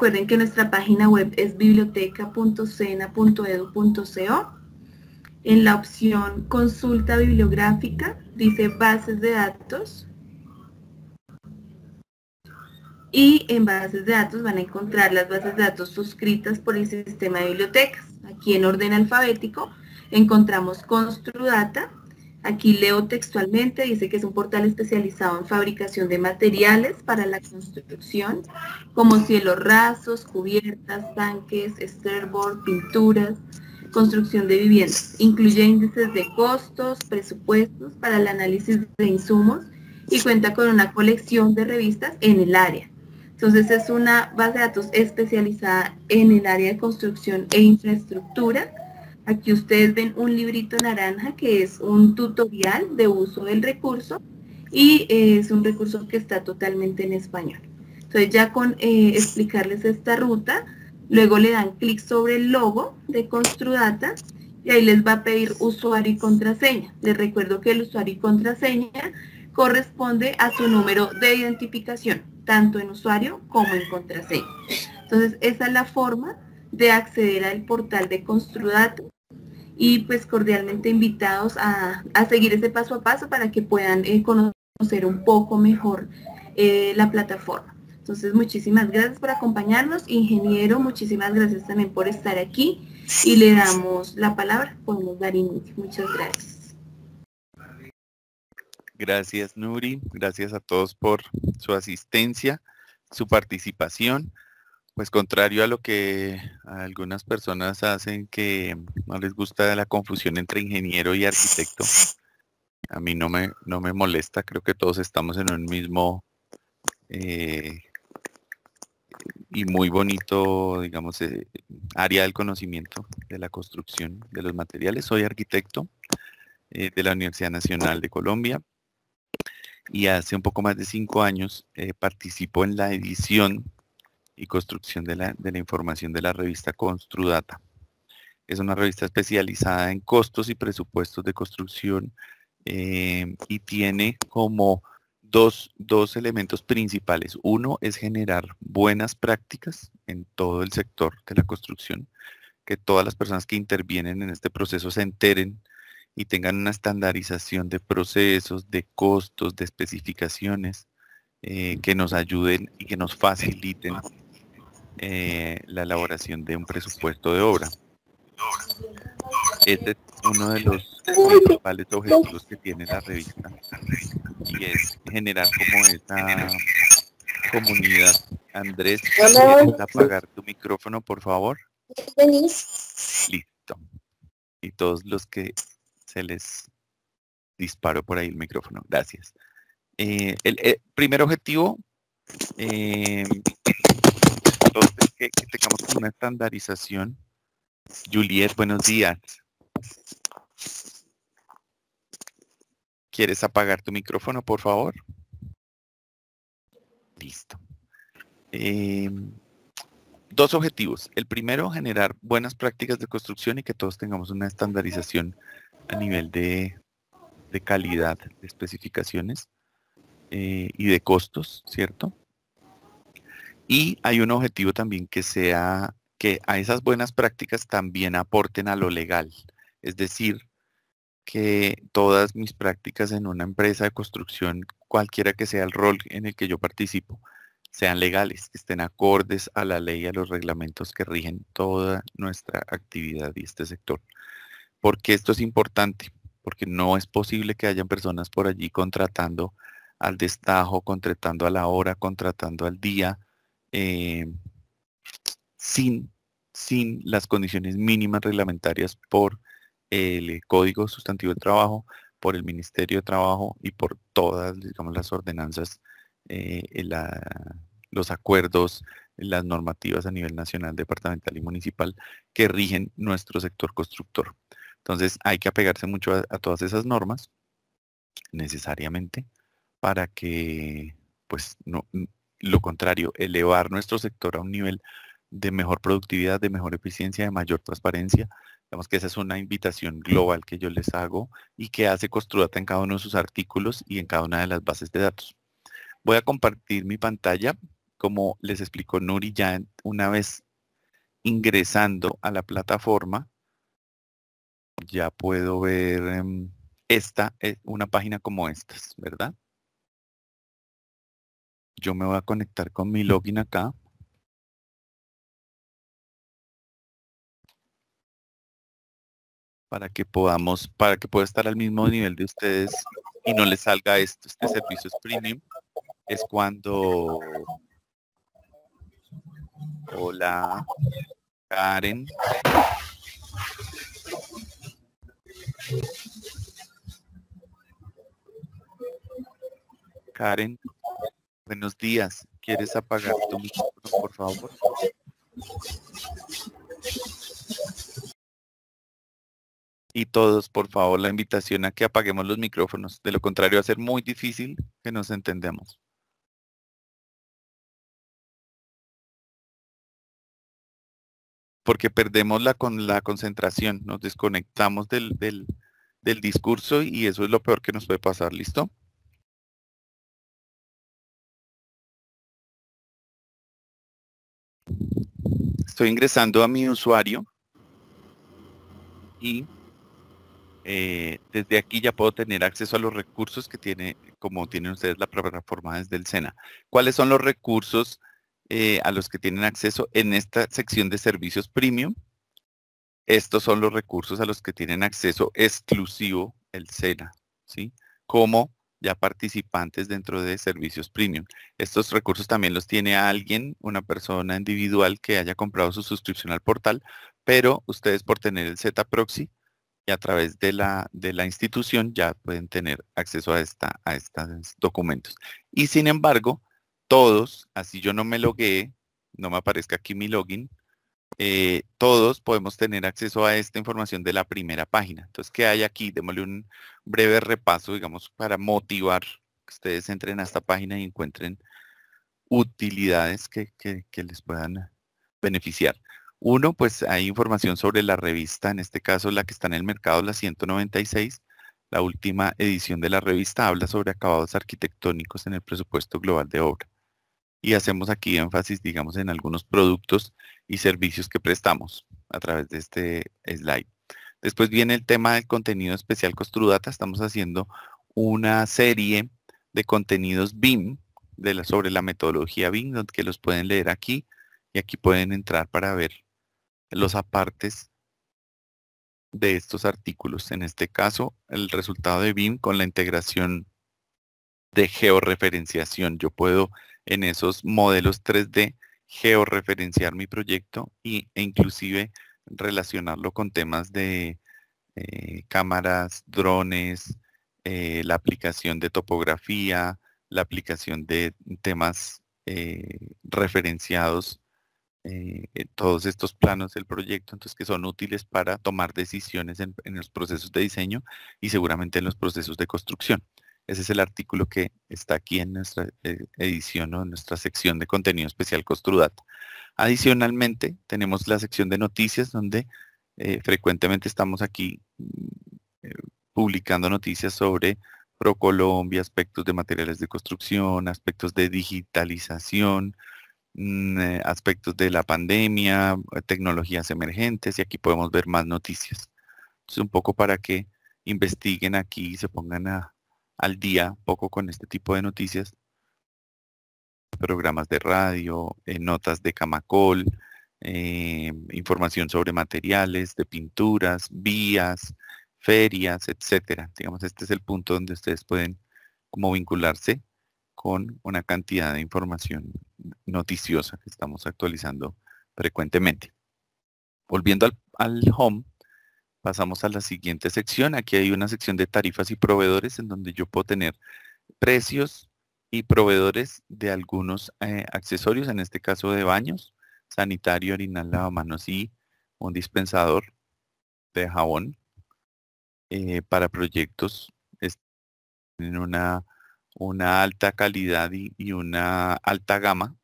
Recuerden que nuestra página web es biblioteca.cena.edu.co. En la opción consulta bibliográfica dice bases de datos. Y en bases de datos van a encontrar las bases de datos suscritas por el sistema de bibliotecas. Aquí en orden alfabético encontramos ConstruData, Aquí leo textualmente, dice que es un portal especializado en fabricación de materiales para la construcción, como cielos rasos, cubiertas, tanques, esterboard, pinturas, construcción de viviendas. Incluye índices de costos, presupuestos para el análisis de insumos y cuenta con una colección de revistas en el área. Entonces es una base de datos especializada en el área de construcción e infraestructura Aquí ustedes ven un librito naranja que es un tutorial de uso del recurso y eh, es un recurso que está totalmente en español. Entonces ya con eh, explicarles esta ruta, luego le dan clic sobre el logo de Construdata y ahí les va a pedir usuario y contraseña. Les recuerdo que el usuario y contraseña corresponde a su número de identificación, tanto en usuario como en contraseña. Entonces esa es la forma de acceder al portal de Construdata y pues cordialmente invitados a, seguir ese paso a paso para que puedan eh, conocer un poco mejor eh, la plataforma. Entonces, muchísimas gracias por acompañarnos. Ingeniero, muchísimas gracias también por estar aquí y le damos la palabra. Podemos dar Muchas gracias. Gracias, Nuri. Gracias a todos por su asistencia, su participación pues contrario a lo que algunas personas hacen que no les gusta la confusión entre ingeniero y arquitecto, a mí no me, no me molesta, creo que todos estamos en un mismo eh, y muy bonito, digamos, eh, área del conocimiento de la construcción de los materiales. Soy arquitecto eh, de la Universidad Nacional de Colombia y hace un poco más de cinco años participo en la edición y construcción de la, de la información de la revista Construdata. Es una revista especializada en costos y presupuestos de construcción eh, y tiene como dos, dos elementos principales. Uno es generar buenas prácticas en todo el sector de la construcción, que todas las personas que intervienen en este proceso se enteren y tengan una estandarización de procesos, de costos, de especificaciones eh, que nos ayuden y que nos faciliten eh, la elaboración de un presupuesto de obra. Este es uno de los principales objetivos que tiene la revista y es generar como esta comunidad. Andrés, ¿puedes apagar tu micrófono, por favor? Listo. Y todos los que se les disparó por ahí el micrófono. Gracias. Eh, el, primer objetivo eh, que, tengamos una estandarización. Juliet, buenos días. ¿Quieres apagar tu micrófono, por favor? Listo. Em, dos objetivos. El primero, generar buenas prácticas de construcción y que todos tengamos una estandarización a nivel de, calidad, de especificaciones eh, y de costos, ¿cierto? Y hay un objetivo también que sea que a esas buenas prácticas también aporten a lo legal. Es decir, que todas mis prácticas en una empresa de construcción, cualquiera que sea el rol en el que yo participo, sean legales, que estén acordes a la ley y a los reglamentos que rigen toda nuestra actividad y este sector. Porque esto es importante? Porque no es posible que hayan personas por allí contratando al destajo, contratando a la hora, contratando al día, eh, sin, sin las condiciones mínimas reglamentarias por el Código Sustantivo de Trabajo, por el Ministerio de Trabajo y por todas, digamos, las ordenanzas, eh, los acuerdos, las normativas a nivel nacional, departamental y municipal que rigen nuestro sector constructor. Entonces hay que apegarse mucho a, a todas esas normas necesariamente para que pues no, lo contrario, elevar nuestro sector a un nivel de mejor productividad, de mejor eficiencia, de mayor transparencia. Digamos que esa es una invitación global que yo les hago y que hace construida en cada uno de sus artículos y en cada una de las bases de datos. Voy a compartir mi pantalla. Como les explicó Nuri ya una vez ingresando a la plataforma, ya puedo ver em, esta, eh, una página como estas, ¿verdad? Yo me voy a conectar con mi login acá. Para que podamos, para que pueda estar al mismo nivel de ustedes y no les salga esto. Este servicio es premium. Es cuando... Hola, Karen. Karen, Buenos días. ¿Quieres apagar tu micrófono, por favor? Y todos, por favor, la invitación a que apaguemos los micrófonos. De lo contrario, va a ser muy difícil que nos entendamos. Porque perdemos la, concentración, nos desconectamos del, del, del discurso y eso es lo peor que nos puede pasar. ¿Listo? Estoy ingresando a mi usuario y eh, desde aquí ya puedo tener acceso a los recursos que tiene, como tienen ustedes la plataforma desde el SENA. ¿Cuáles son los recursos eh, a los que tienen acceso en esta sección de servicios premium? Estos son los recursos a los que tienen acceso exclusivo el SENA, ¿sí? Como ya participantes dentro de servicios premium. Estos recursos también los tiene alguien, una persona individual que haya comprado su suscripción al portal, pero ustedes por tener el Z-Proxy y a través de la, de la institución ya pueden tener acceso a, esta, a estos documentos. Y sin embargo, todos, así yo no me logueé, no me aparezca aquí mi login, eh, todos podemos tener acceso a esta información de la primera página. Entonces, ¿qué hay aquí? Démosle un breve repaso, digamos, para motivar que ustedes entren a esta página y encuentren utilidades que, que les puedan beneficiar. Uno, pues hay información sobre la revista, en este caso la que está en el mercado, la 196. La última edición de la revista habla sobre acabados arquitectónicos en el presupuesto global de obra. Y hacemos aquí énfasis, digamos, en algunos productos y servicios que prestamos a través de este slide. Después viene el tema del contenido especial Costrudata. Estamos haciendo una serie de contenidos BIM de sobre la metodología BIM, que los pueden leer aquí y aquí pueden entrar para ver los apartes de estos artículos. En este caso, el resultado de BIM con la integración de georreferenciación. Yo puedo en esos modelos 3D georreferenciar mi proyecto y, e inclusive relacionarlo con temas de eh, cámaras, drones, eh, la aplicación de topografía, la aplicación de temas eh, referenciados, todos estos planos del proyecto, entonces que son útiles para tomar decisiones en los procesos de diseño y seguramente en los procesos de construcción. Ese es el artículo que está aquí en nuestra eh, edición o en nuestra sección de contenido especial Costrudata. Adicionalmente, tenemos la sección de noticias donde eh, frecuentemente estamos aquí mm, eh, publicando noticias sobre ProColombia, aspectos de materiales de construcción, aspectos de digitalización, mm, aspectos de la pandemia, tecnologías emergentes y aquí podemos ver más noticias. Es un poco para que investiguen aquí y se pongan a al día poco con este tipo de noticias, programas de radio, eh, notas de Camacol, eh, información sobre materiales, de pinturas, vías, ferias, etcétera. Digamos, este es el punto donde ustedes pueden como vincularse con una cantidad de información noticiosa que estamos actualizando frecuentemente. Volviendo al home, Pasamos a la siguiente sección. Aquí hay una sección de tarifas y proveedores en donde yo puedo tener precios y proveedores de algunos eh, accesorios, en este caso de baños, sanitario, orinal, lavamanos y un dispensador de jabón eh, para proyectos. en una, una alta calidad y, una alta gama,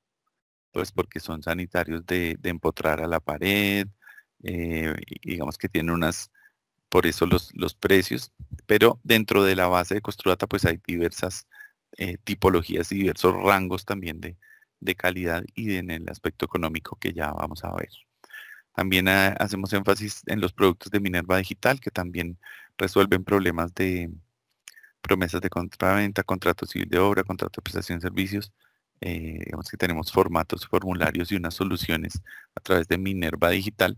pues porque son sanitarios de empotrar a la pared, eh, digamos que tiene unas, por eso los, precios, pero dentro de la base de CostroData pues hay diversas eh, tipologías y diversos rangos también de, calidad y en el aspecto económico que ya vamos a ver. También ah, hacemos énfasis en los productos de Minerva Digital que también resuelven problemas de promesas de contraventa, contrato civil de obra, contrato de prestación de servicios, eh, digamos que tenemos formatos, formularios y unas soluciones a través de Minerva Digital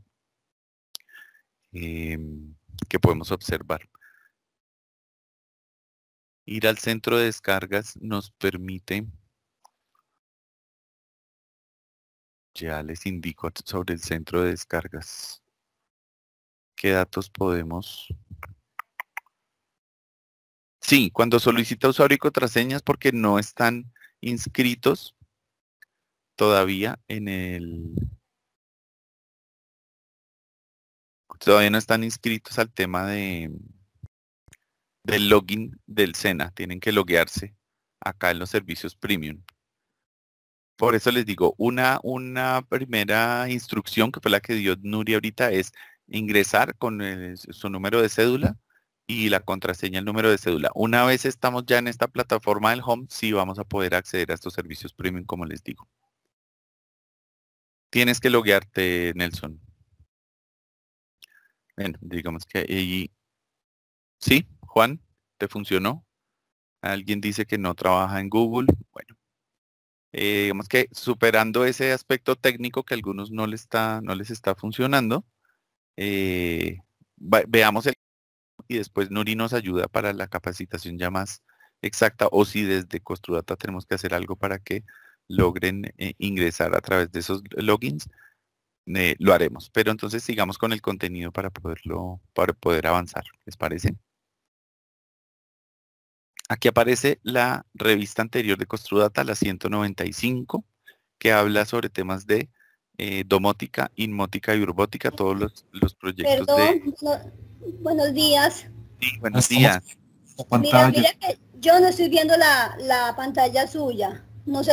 Em, que podemos observar. Ir al centro de descargas nos permite, ya les indico sobre el centro de descargas, qué datos podemos Sí, cuando solicita usuario y contraseñas porque no están inscritos todavía en el todavía no están inscritos al tema de del login del SENA. Tienen que loguearse acá en los servicios premium. Por eso les digo, una, una primera instrucción que fue la que dio Nuri ahorita es ingresar con su número de cédula y la contraseña, el número de cédula. Una vez estamos ya en esta plataforma del home, sí vamos a poder acceder a estos servicios premium, como les digo. Tienes que loguearte, Nelson. Bueno, digamos que Sí, Juan, ¿te funcionó? Alguien dice que no trabaja en Google. Bueno, eh, digamos que superando ese aspecto técnico que a algunos no les está, no les está funcionando, eh, veamos el y después Nuri nos ayuda para la capacitación ya más exacta o si desde costurata tenemos que hacer algo para que logren eh, ingresar a través de esos logins eh, lo haremos. Pero entonces sigamos con el contenido para poderlo, para poder avanzar, ¿les parece? Aquí aparece la revista anterior de Construdata, la 195, que habla sobre temas de eh, domótica, inmótica y urbótica, todos los, proyectos de... Perdón, buenos días. Sí, buenos días. Mira, mira que yo no estoy viendo la, la pantalla suya. No sé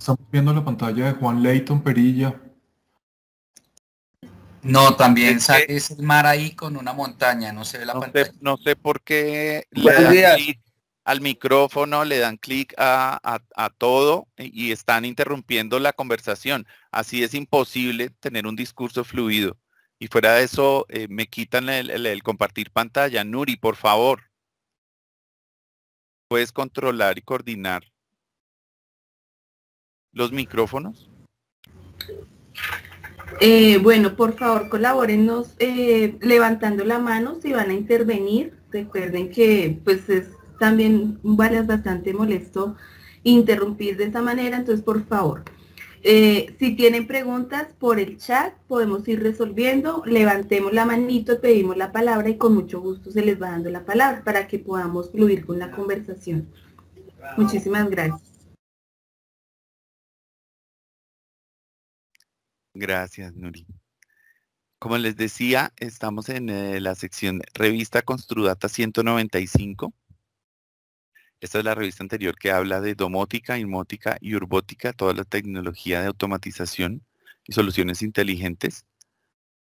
Estamos viendo la pantalla de Juan Leyton Perilla. No, también es, el mar ahí con una montaña, no se ve la pantalla. Sé, no sé por qué le dan al micrófono, le dan clic a, todo y están interrumpiendo la conversación. Así es imposible tener un discurso fluido. Y fuera de eso, eh, me quitan el compartir pantalla. Nuri, por favor. Puedes controlar y coordinar los micrófonos. Eh, bueno, por favor, colaborenos eh, levantando la mano si van a intervenir. Recuerden que pues es también vale bastante molesto interrumpir de esa manera, entonces por favor. Eh, si tienen preguntas por el chat, podemos ir resolviendo. Levantemos la manito, pedimos la palabra y con mucho gusto se les va dando la palabra para que podamos fluir con la conversación. Muchísimas gracias. Gracias, Nuri. Como les decía, estamos en eh, la sección Revista Construdata 195. Esta es la revista anterior que habla de domótica, inmótica y urbótica, toda la tecnología de automatización y soluciones inteligentes.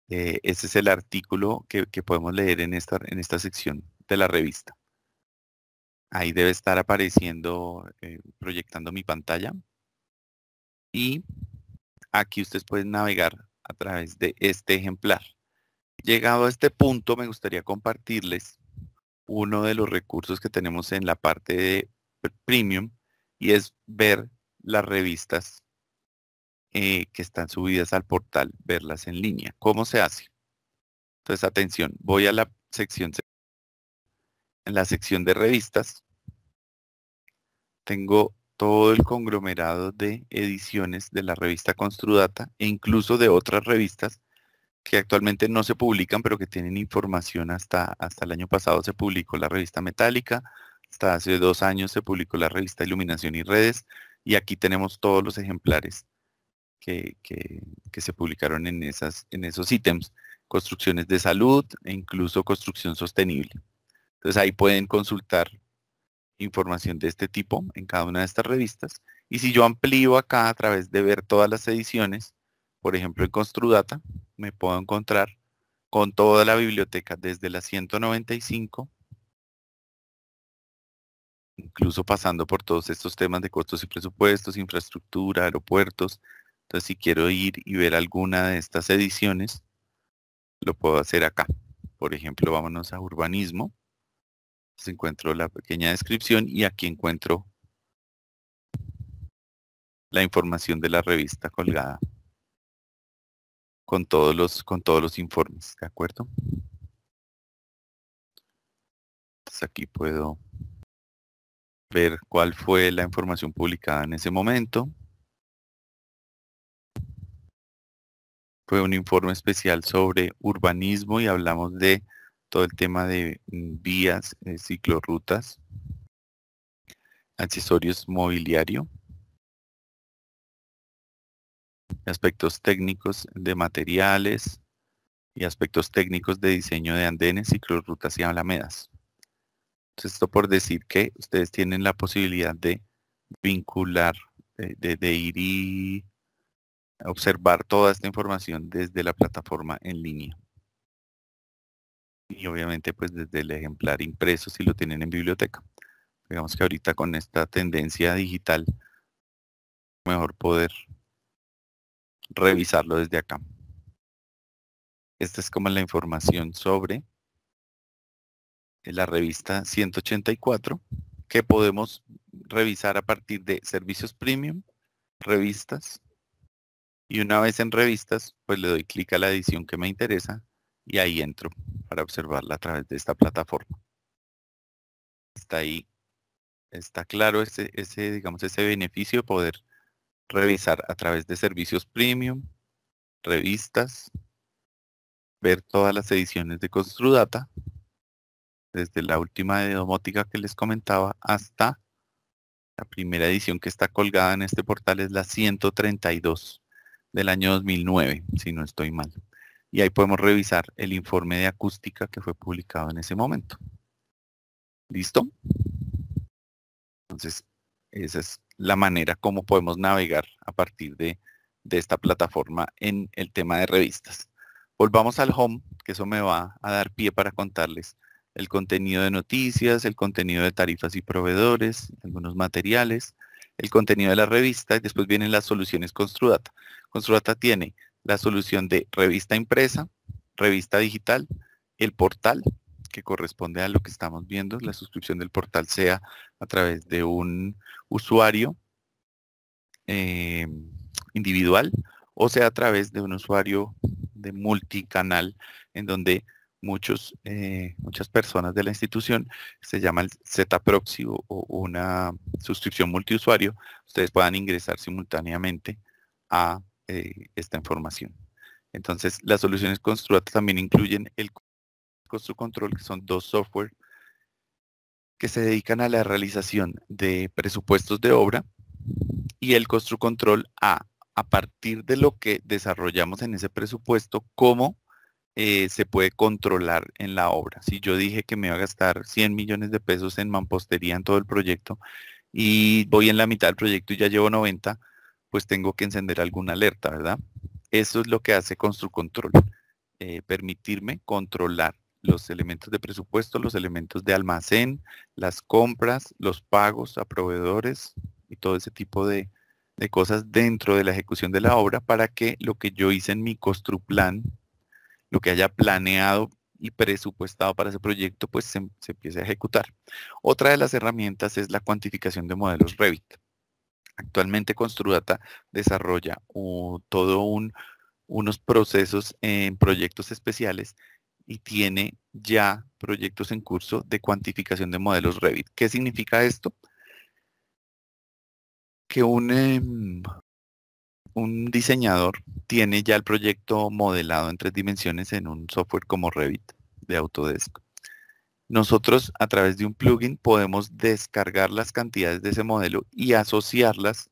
Eh, ese es el artículo que, podemos leer en esta, sección de la revista. Ahí debe estar apareciendo, eh, proyectando mi pantalla. Y Aquí ustedes pueden navegar a través de este ejemplar. Llegado a este punto, me gustaría compartirles uno de los recursos que tenemos en la parte de premium y es ver las revistas eh, que están subidas al portal, verlas en línea. ¿Cómo se hace? Entonces, atención, voy a la sección, en la sección de revistas, tengo todo el conglomerado de ediciones de la revista Construdata e incluso de otras revistas que actualmente no se publican, pero que tienen información hasta, hasta el año pasado se publicó la revista Metálica, hasta hace dos años se publicó la revista Iluminación y Redes, y aquí tenemos todos los ejemplares que, se publicaron en, esas, en esos ítems, construcciones de salud e incluso construcción sostenible. Entonces ahí pueden consultar información de este tipo en cada una de estas revistas. Y si yo amplío acá a través de ver todas las ediciones, por ejemplo en Construdata, me puedo encontrar con toda la biblioteca desde la 195, incluso pasando por todos estos temas de costos y presupuestos, infraestructura, aeropuertos. Entonces si quiero ir y ver alguna de estas ediciones, lo puedo hacer acá. Por ejemplo, vámonos a urbanismo encuentro la pequeña descripción y aquí encuentro la información de la revista colgada con todos los, con todos los informes, ¿de acuerdo? aquí puedo ver cuál fue la información publicada en ese momento. Fue un informe especial sobre urbanismo y hablamos de todo el tema de mm, vías, eh, ciclorrutas, accesorios mobiliario, aspectos técnicos de materiales y aspectos técnicos de diseño de andenes, ciclorrutas y alamedas. esto por decir que ustedes tienen la posibilidad de vincular, eh, de ir y observar toda esta información desde la plataforma en línea y obviamente pues desde el ejemplar impreso si lo tienen en biblioteca. Digamos que ahorita con esta tendencia digital, mejor poder revisarlo desde acá. Esta es como la información sobre la revista 184 que podemos revisar a partir de servicios premium, revistas, y una vez en revistas, pues le doy clic a la edición que me interesa y ahí entro para observarla a través de esta plataforma. Está ahí, está claro ese, ese digamos, ese beneficio poder revisar a través de servicios premium, revistas, ver todas las ediciones de Construdata, desde la última de domótica que les comentaba hasta la primera edición que está colgada en este portal es la 132 del año 2009, si no estoy mal y ahí podemos revisar el informe de acústica que fue publicado en ese momento. ¿Listo? Entonces, esa es la manera como podemos navegar a partir de, esta plataforma en el tema de revistas. Volvamos al home, que eso me va a dar pie para contarles el contenido de noticias, el contenido de tarifas y proveedores, algunos materiales, el contenido de la revista y después vienen las soluciones Construdata. Construdata tiene la solución de revista impresa, revista digital, el portal, que corresponde a lo que estamos viendo, la suscripción del portal sea a través de un usuario eh, individual o sea a través de un usuario de multicanal en donde muchos, eh, muchas personas de la institución, se llama el Z-Proxy o, una suscripción multiusuario, ustedes puedan ingresar simultáneamente a eh, esta información. Entonces, las soluciones construidas también incluyen el Constru Control, que son dos software que se dedican a la realización de presupuestos de obra y el Constru Control a, a partir de lo que desarrollamos en ese presupuesto, cómo eh, se puede controlar en la obra. Si yo dije que me iba a gastar 100 millones de pesos en mampostería en todo el proyecto y voy en la mitad del proyecto y ya llevo 90, pues tengo que encender alguna alerta, ¿verdad? Eso es lo que hace ConstruControl, Control, eh, permitirme controlar los elementos de presupuesto, los elementos de almacén, las compras, los pagos a proveedores y todo ese tipo de, cosas dentro de la ejecución de la obra para que lo que yo hice en mi construplan, lo que haya planeado y presupuestado para ese proyecto, pues se, se, empiece a ejecutar. Otra de las herramientas es la cuantificación de modelos Revit. Actualmente Construdata desarrolla todos todo unos procesos en proyectos especiales y tiene ya proyectos en curso de cuantificación de modelos Revit. ¿Qué significa esto? Que un, em, un diseñador tiene ya el proyecto modelado en tres dimensiones en un software como Revit de Autodesk nosotros a través de un plugin podemos descargar las cantidades de ese modelo y asociarlas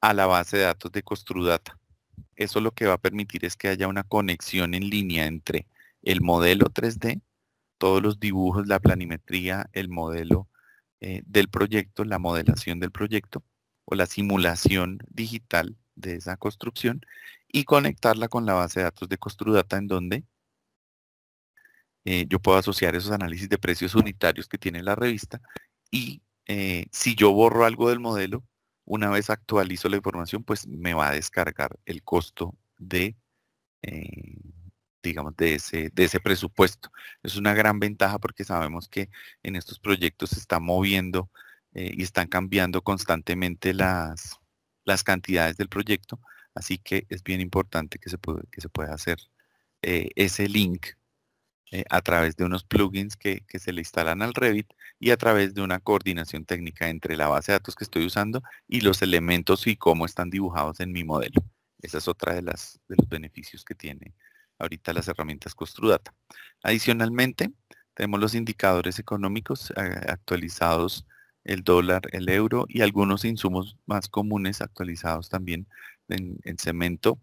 a la base de datos de Construdata. Eso lo que va a permitir es que haya una conexión en línea entre el modelo 3D, todos los dibujos, la planimetría, el modelo eh, del proyecto, la modelación del proyecto o la simulación digital de esa construcción y conectarla con la base de datos de Construdata en donde eh, yo puedo asociar esos análisis de precios unitarios que tiene la revista y eh, si yo borro algo del modelo, una vez actualizo la información, pues me va a descargar el costo de, eh, digamos, de ese, de ese presupuesto. Es una gran ventaja porque sabemos que en estos proyectos se está moviendo y están cambiando constantemente las, cantidades del proyecto, así que es bien importante que se, que se pueda hacer ese link eh, a través de unos plugins que, se le instalan al Revit y a través de una coordinación técnica entre la base de datos que estoy usando y los elementos y cómo están dibujados en mi modelo. Esa es otra de, las, de los beneficios que tiene ahorita las herramientas CostruData. Adicionalmente, tenemos los indicadores económicos eh, actualizados, el dólar, el euro y algunos insumos más comunes actualizados también en, cemento,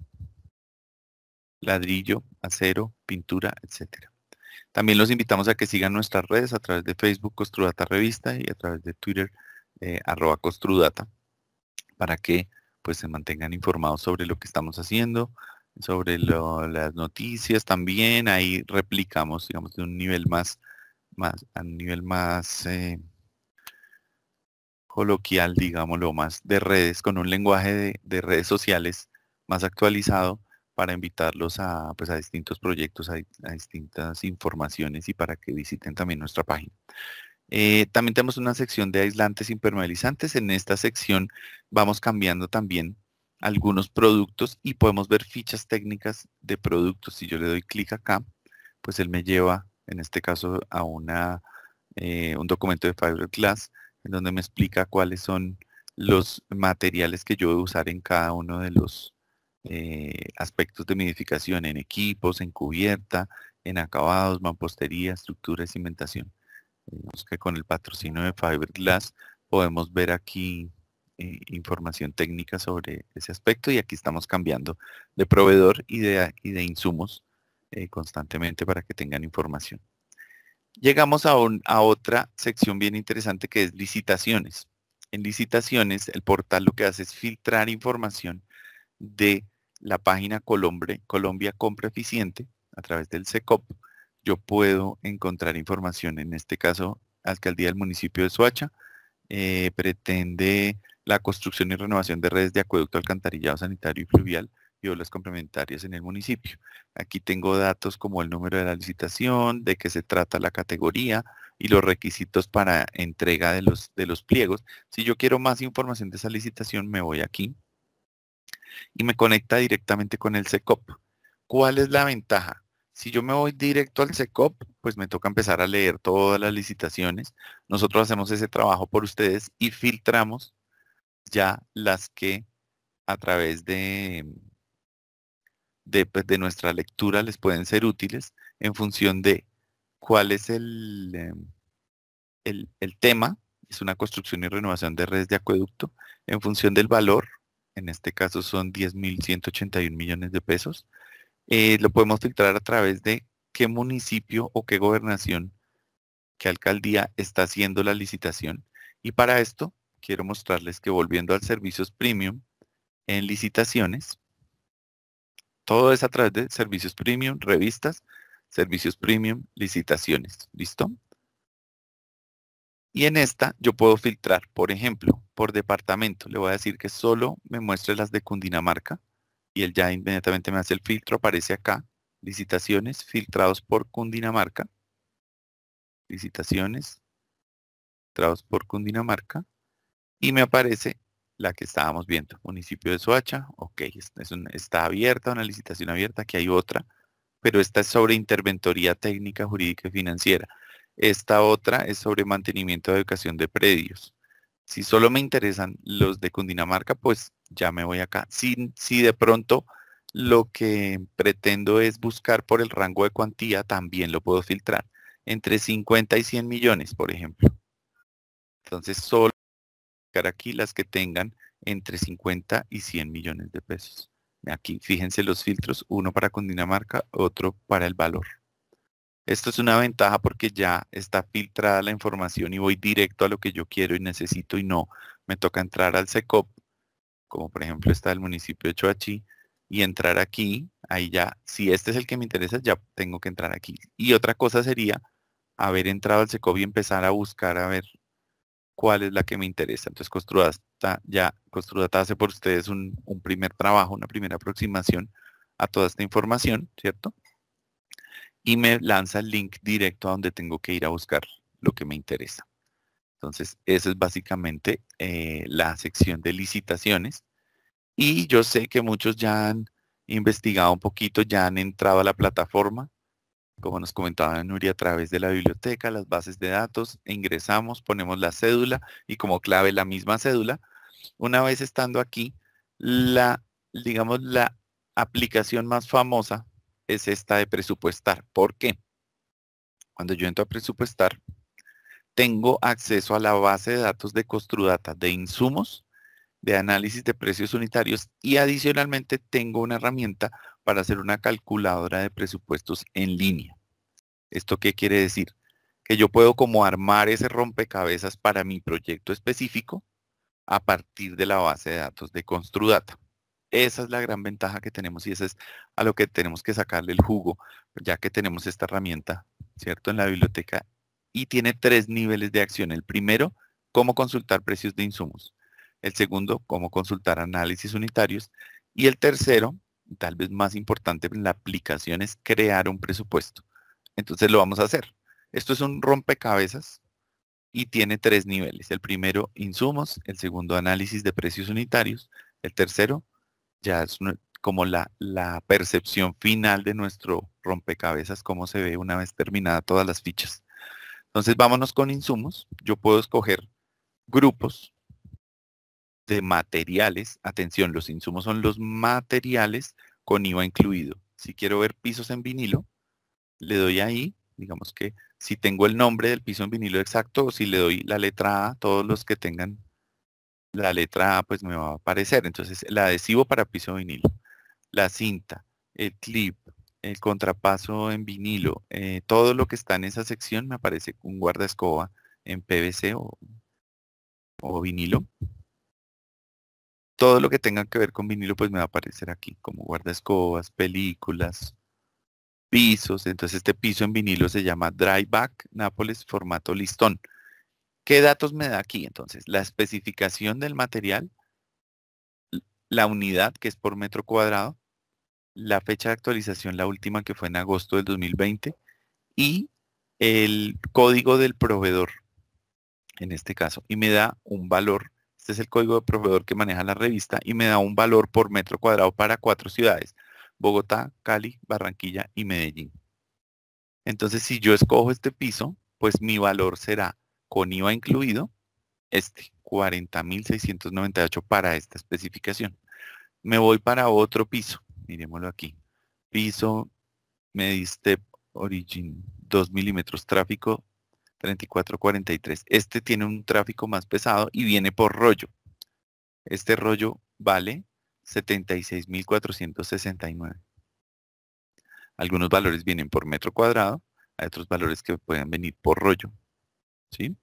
ladrillo, acero, pintura, etcétera. También los invitamos a que sigan nuestras redes a través de Facebook Construdata Revista y a través de Twitter eh, arroba Construdata para que pues se mantengan informados sobre lo que estamos haciendo, sobre las noticias también. Ahí replicamos, digamos, de un nivel más, más a un nivel más eh, coloquial, digámoslo, más de redes, con un lenguaje de redes sociales más actualizado para invitarlos a, pues, a distintos proyectos, a, distintas informaciones y para que visiten también nuestra página. Eh, también tenemos una sección de aislantes impermeabilizantes. En esta sección vamos cambiando también algunos productos y podemos ver fichas técnicas de productos. Si yo le doy clic acá, pues él me lleva, en este caso, a una, eh, un documento de Fiberglass en donde me explica cuáles son los materiales que yo voy usar en cada uno de los eh, aspectos de modificación en equipos, en cubierta, en acabados, mampostería, estructura y cimentación. Vemos que con el patrocinio de Fiberglass podemos ver aquí eh, información técnica sobre ese aspecto y aquí estamos cambiando de proveedor y de, y de insumos eh, constantemente para que tengan información. Llegamos a, a otra sección bien interesante que es licitaciones. En licitaciones el portal lo que hace es filtrar información de la página Colombia Compra Eficiente, a través del SECOP, yo puedo encontrar información. En este caso, Alcaldía del Municipio de Soacha eh, pretende la construcción y renovación de redes de acueducto, alcantarillado sanitario y fluvial y obras complementarias en el municipio. Aquí tengo datos como el número de la licitación, de qué se trata la categoría y los requisitos para entrega de los, de los pliegos. Si yo quiero más información de esa licitación, me voy aquí y me conecta directamente con el SECOP. ¿Cuál es la ventaja? Si yo me voy directo al SECOP, pues me toca empezar a leer todas las licitaciones. Nosotros hacemos ese trabajo por ustedes y filtramos ya las que a través de, de, pues, nuestra lectura les pueden ser útiles en función de cuál es em, el, el tema, es una construcción y renovación de redes de acueducto, en función del valor en este caso son 10.181 millones de pesos. Eh, lo podemos filtrar a través de qué municipio o qué gobernación, qué alcaldía está haciendo la licitación. Y para esto quiero mostrarles que volviendo al servicios premium en licitaciones, todo es a través de servicios premium, revistas, servicios premium, licitaciones. ¿Listo? Y en esta yo puedo filtrar, por ejemplo, por departamento. Le voy a decir que solo me muestre las de Cundinamarca y él ya inmediatamente me hace el filtro. Aparece acá, licitaciones filtrados por Cundinamarca. Licitaciones filtrados por Cundinamarca. Y me aparece la que estábamos viendo, municipio de Soacha. Ok, está abierta, una licitación abierta, aquí hay otra, pero esta es sobre interventoría técnica, jurídica y financiera. Esta otra es sobre mantenimiento de educación de predios. Si solo me interesan los de Cundinamarca, pues ya me voy acá. Si, de pronto lo que pretendo es buscar por el rango de cuantía, también lo puedo filtrar. Entre 50 y 100 millones, por ejemplo. Entonces, solo buscar aquí las que tengan entre 50 y 100 millones de pesos. Aquí, fíjense los filtros, uno para Cundinamarca, otro para el valor. Esto es una ventaja porque ya está filtrada la información y voy directo a lo que yo quiero y necesito y no. Me toca entrar al SECOP, como por ejemplo está el municipio de choachi y entrar aquí. Ahí ya, si este es el que me interesa, ya tengo que entrar aquí. Y otra cosa sería haber entrado al SECOP y empezar a buscar a ver cuál es la que me interesa. Entonces Construdata ya, Construdata hace por ustedes un primer trabajo, una primera aproximación a toda esta información, ¿cierto? y me lanza el link directo a donde tengo que ir a buscar lo que me interesa. Entonces, esa es básicamente eh, la sección de licitaciones. Y yo sé que muchos ya han investigado un poquito, ya han entrado a la plataforma, como nos comentaba Nuria, a través de la biblioteca, las bases de datos, ingresamos, ponemos la cédula y como clave la misma cédula. Una vez estando aquí, la, digamos, la aplicación más famosa es esta de presupuestar. ¿Por qué? Cuando yo entro a presupuestar, tengo acceso a la base de datos de Construdata de insumos, de análisis de precios unitarios y adicionalmente tengo una herramienta para hacer una calculadora de presupuestos en línea. ¿Esto qué quiere decir? Que yo puedo como armar ese rompecabezas para mi proyecto específico a partir de la base de datos de Construdata. Esa es la gran ventaja que tenemos y ese es a lo que tenemos que sacarle el jugo, ya que tenemos esta herramienta, ¿cierto? En la biblioteca y tiene tres niveles de acción. El primero, cómo consultar precios de insumos. El segundo, cómo consultar análisis unitarios. Y el tercero, tal vez más importante en la aplicación, es crear un presupuesto. Entonces lo vamos a hacer. Esto es un rompecabezas y tiene tres niveles. El primero, insumos. El segundo, análisis de precios unitarios. El tercero, ya es como la, percepción final de nuestro rompecabezas, cómo se ve una vez terminada todas las fichas. Entonces vámonos con insumos. Yo puedo escoger grupos de materiales. Atención, los insumos son los materiales con IVA incluido. Si quiero ver pisos en vinilo, le doy ahí, digamos que si tengo el nombre del piso en vinilo exacto o si le doy la letra A, todos los que tengan la letra pues me va a aparecer. Entonces el adhesivo para piso vinilo, la cinta, el clip, el contrapaso en vinilo, eh, todo lo que está en esa sección me aparece un guarda escoba en PVC o, o vinilo. Todo lo que tenga que ver con vinilo pues me va a aparecer aquí, como guarda escobas, películas, pisos. Entonces este piso en vinilo se llama Dryback Nápoles formato listón. ¿Qué datos me da aquí entonces? La especificación del material, la unidad que es por metro cuadrado, la fecha de actualización, la última que fue en agosto del 2020, y el código del proveedor, en este caso, y me da un valor. Este es el código de proveedor que maneja la revista y me da un valor por metro cuadrado para cuatro ciudades, Bogotá, Cali, Barranquilla y Medellín. Entonces, si yo escojo este piso, pues mi valor será con IVA incluido, este 40.698 para esta especificación. Me voy para otro piso, miremoslo aquí. Piso, diste Origin, 2 milímetros, tráfico 3443. Este tiene un tráfico más pesado y viene por rollo. Este rollo vale 76.469. Algunos valores vienen por metro cuadrado, hay otros valores que pueden venir por rollo. ¿sí?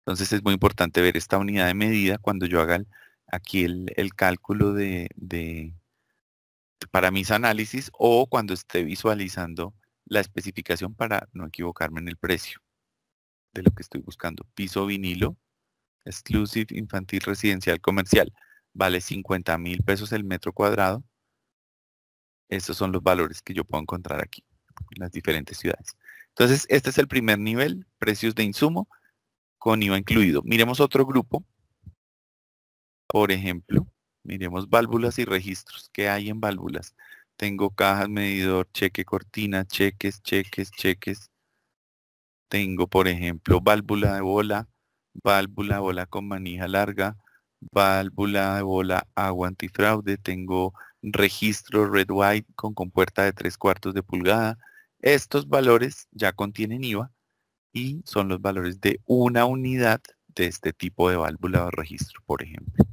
Entonces es muy importante ver esta unidad de medida cuando yo haga aquí el, cálculo para mis análisis o cuando esté visualizando la especificación para no equivocarme en el precio de lo que estoy buscando. Piso vinilo, exclusive infantil residencial comercial. Vale 50 mil pesos el metro cuadrado. Estos son los valores que yo puedo encontrar aquí, en las diferentes ciudades. Entonces, este es el primer nivel, precios de insumo con IVA incluido. Miremos otro grupo. Por ejemplo, miremos válvulas y registros. ¿Qué hay en válvulas? Tengo cajas, medidor, cheque, cortina, cheques, cheques, cheques. Tengo, por ejemplo, válvula de bola, válvula de bola con manija larga, válvula de bola agua antifraude, tengo registro red white con compuerta de tres cuartos de pulgada. Estos valores ya contienen IVA y son los valores de una unidad de este tipo de válvula o registro, por ejemplo.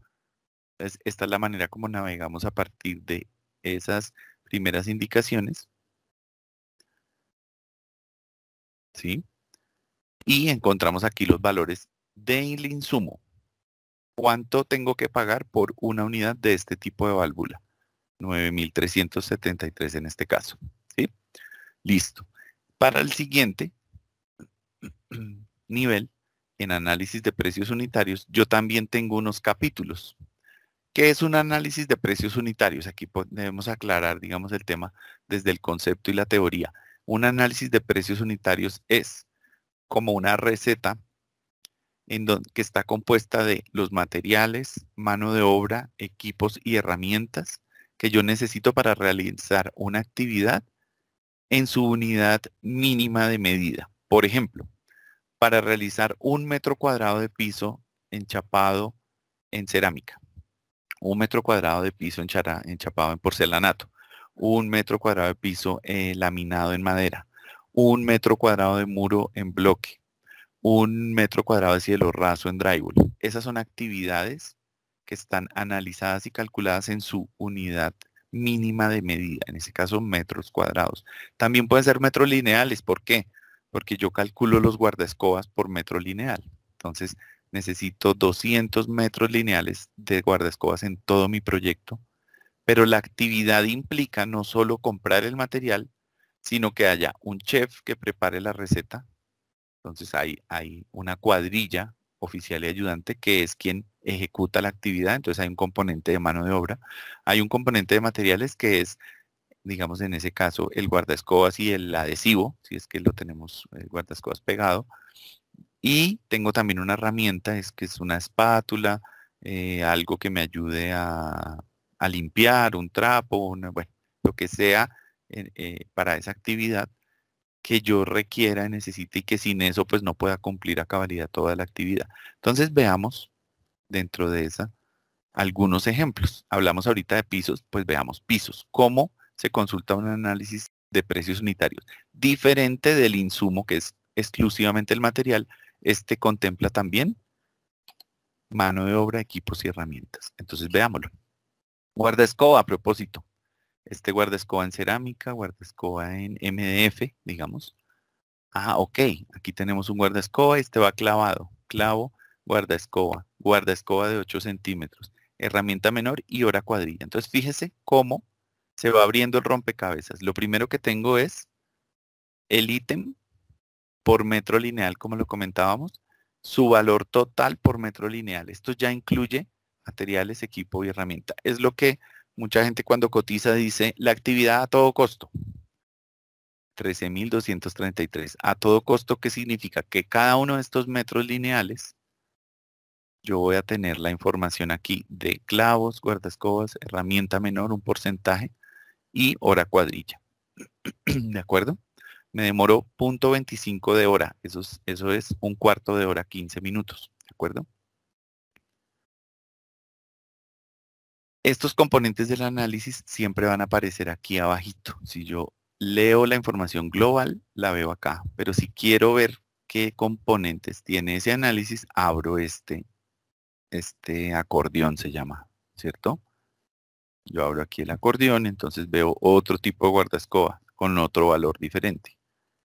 esta es la manera como navegamos a partir de esas primeras indicaciones. ¿Sí? Y encontramos aquí los valores del insumo. ¿Cuánto tengo que pagar por una unidad de este tipo de válvula? 9.373 en este caso. ¿Sí? Listo. Para el siguiente, nivel, en análisis de precios unitarios, yo también tengo unos capítulos. ¿Qué es un análisis de precios unitarios? Aquí debemos aclarar, digamos, el tema desde el concepto y la teoría. Un análisis de precios unitarios es como una receta en donde, que está compuesta de los materiales, mano de obra, equipos y herramientas que yo necesito para realizar una actividad en su unidad mínima de medida. Por ejemplo, para realizar un metro cuadrado de piso enchapado en cerámica, un metro cuadrado de piso enchapado en porcelanato, un metro cuadrado de piso eh, laminado en madera, un metro cuadrado de muro en bloque, un metro cuadrado de cielo raso en drywall. Esas son actividades que están analizadas y calculadas en su unidad mínima de medida, en ese caso metros cuadrados. También pueden ser metros lineales, ¿por qué? porque yo calculo los guardaescobas por metro lineal. Entonces necesito 200 metros lineales de guardaescobas en todo mi proyecto, pero la actividad implica no solo comprar el material, sino que haya un chef que prepare la receta. Entonces hay, hay una cuadrilla oficial y ayudante que es quien ejecuta la actividad, entonces hay un componente de mano de obra, hay un componente de materiales que es digamos en ese caso, el guardaescobas y el adhesivo, si es que lo tenemos guarda eh, guardaescobas pegado. Y tengo también una herramienta, es que es una espátula, eh, algo que me ayude a, limpiar, un trapo, bueno, lo que sea eh, para esa actividad que yo requiera, necesite y que sin eso pues no pueda cumplir a cabalidad toda la actividad. Entonces veamos dentro de esa algunos ejemplos. Hablamos ahorita de pisos, pues veamos pisos. ¿Cómo se consulta un análisis de precios unitarios. Diferente del insumo, que es exclusivamente el material, este contempla también mano de obra, equipos y herramientas. Entonces veámoslo. Guarda escoba, a propósito. Este guarda escoba en cerámica, guarda escoba en MDF, digamos. Ah, ok. Aquí tenemos un guarda escoba, este va clavado. Clavo, guarda escoba, guarda escoba de 8 centímetros, herramienta menor y hora cuadrilla. Entonces fíjese cómo se va abriendo el rompecabezas. Lo primero que tengo es el ítem por metro lineal, como lo comentábamos, su valor total por metro lineal. Esto ya incluye materiales, equipo y herramienta. Es lo que mucha gente cuando cotiza dice la actividad a todo costo. 13.233. A todo costo, ¿qué significa? Que cada uno de estos metros lineales, yo voy a tener la información aquí de clavos, guardascobas, herramienta menor, un porcentaje, y hora cuadrilla. ¿De acuerdo? Me demoró punto 25 de hora. Eso es, eso es un cuarto de hora, 15 minutos. ¿De acuerdo? Estos componentes del análisis siempre van a aparecer aquí abajito. Si yo leo la información global, la veo acá. Pero si quiero ver qué componentes tiene ese análisis, abro este, este acordeón se llama, ¿cierto? Yo abro aquí el acordeón, entonces veo otro tipo de escoba con otro valor diferente.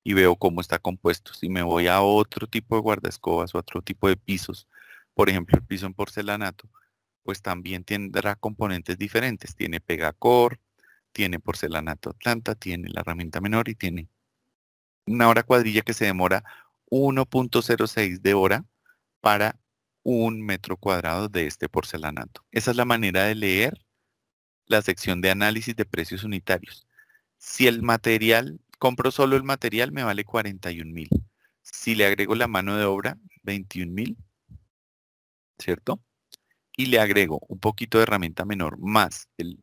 Y veo cómo está compuesto. Si me voy a otro tipo de guardaescobas o otro tipo de pisos, por ejemplo, el piso en porcelanato, pues también tendrá componentes diferentes. Tiene pegacor, tiene porcelanato Atlanta, tiene la herramienta menor y tiene una hora cuadrilla que se demora 1.06 de hora para un metro cuadrado de este porcelanato. Esa es la manera de leer la sección de análisis de precios unitarios. Si el material, compro solo el material, me vale 41 mil. Si le agrego la mano de obra, 21 mil, ¿cierto? Y le agrego un poquito de herramienta menor más el,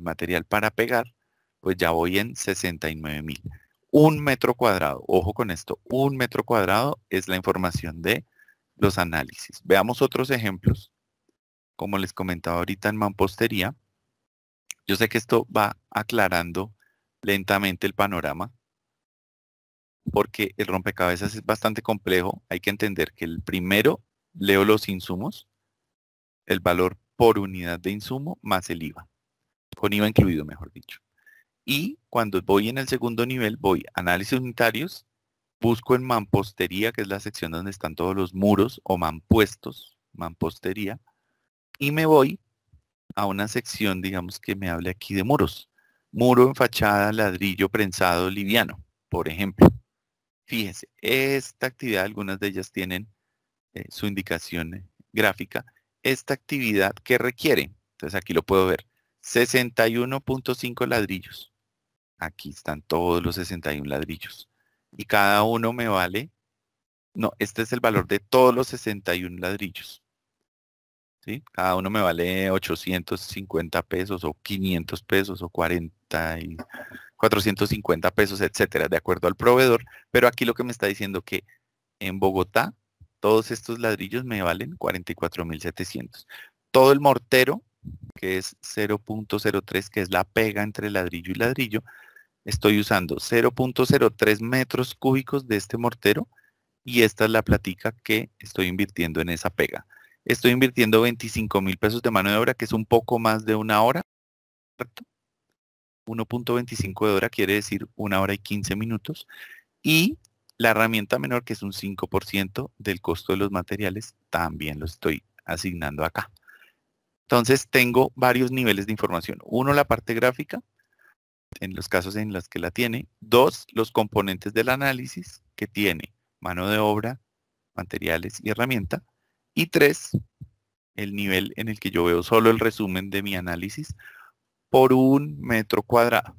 material para pegar, pues ya voy en 69 mil. Un metro cuadrado, ojo con esto, un metro cuadrado es la información de los análisis. Veamos otros ejemplos como les comentaba ahorita en mampostería. Yo sé que esto va aclarando lentamente el panorama, porque el rompecabezas es bastante complejo. Hay que entender que el primero leo los insumos, el valor por unidad de insumo más el IVA, con IVA incluido, mejor dicho. Y cuando voy en el segundo nivel, voy a análisis unitarios, busco en mampostería, que es la sección donde están todos los muros o mampuestos, mampostería, y me voy a una sección, digamos, que me hable aquí de muros. Muro en fachada, ladrillo prensado liviano, por ejemplo. fíjese esta actividad, algunas de ellas tienen eh, su indicación eh, gráfica. Esta actividad que requiere, entonces aquí lo puedo ver, 61.5 ladrillos. Aquí están todos los 61 ladrillos. Y cada uno me vale, no, este es el valor de todos los 61 ladrillos. Cada uno me vale 850 pesos o 500 pesos o 40 450 pesos, etcétera, de acuerdo al proveedor. Pero aquí lo que me está diciendo que en Bogotá todos estos ladrillos me valen 44.700. Todo el mortero, que es 0.03, que es la pega entre ladrillo y ladrillo, estoy usando 0.03 metros cúbicos de este mortero y esta es la platica que estoy invirtiendo en esa pega estoy invirtiendo 25 mil pesos de mano de obra, que es un poco más de una hora. 1.25 de hora quiere decir una hora y 15 minutos. Y la herramienta menor, que es un 5% del costo de los materiales, también lo estoy asignando acá. Entonces tengo varios niveles de información. Uno, la parte gráfica, en los casos en los que la tiene. Dos, los componentes del análisis que tiene mano de obra, materiales y herramienta. Y tres, el nivel en el que yo veo solo el resumen de mi análisis por un metro cuadrado.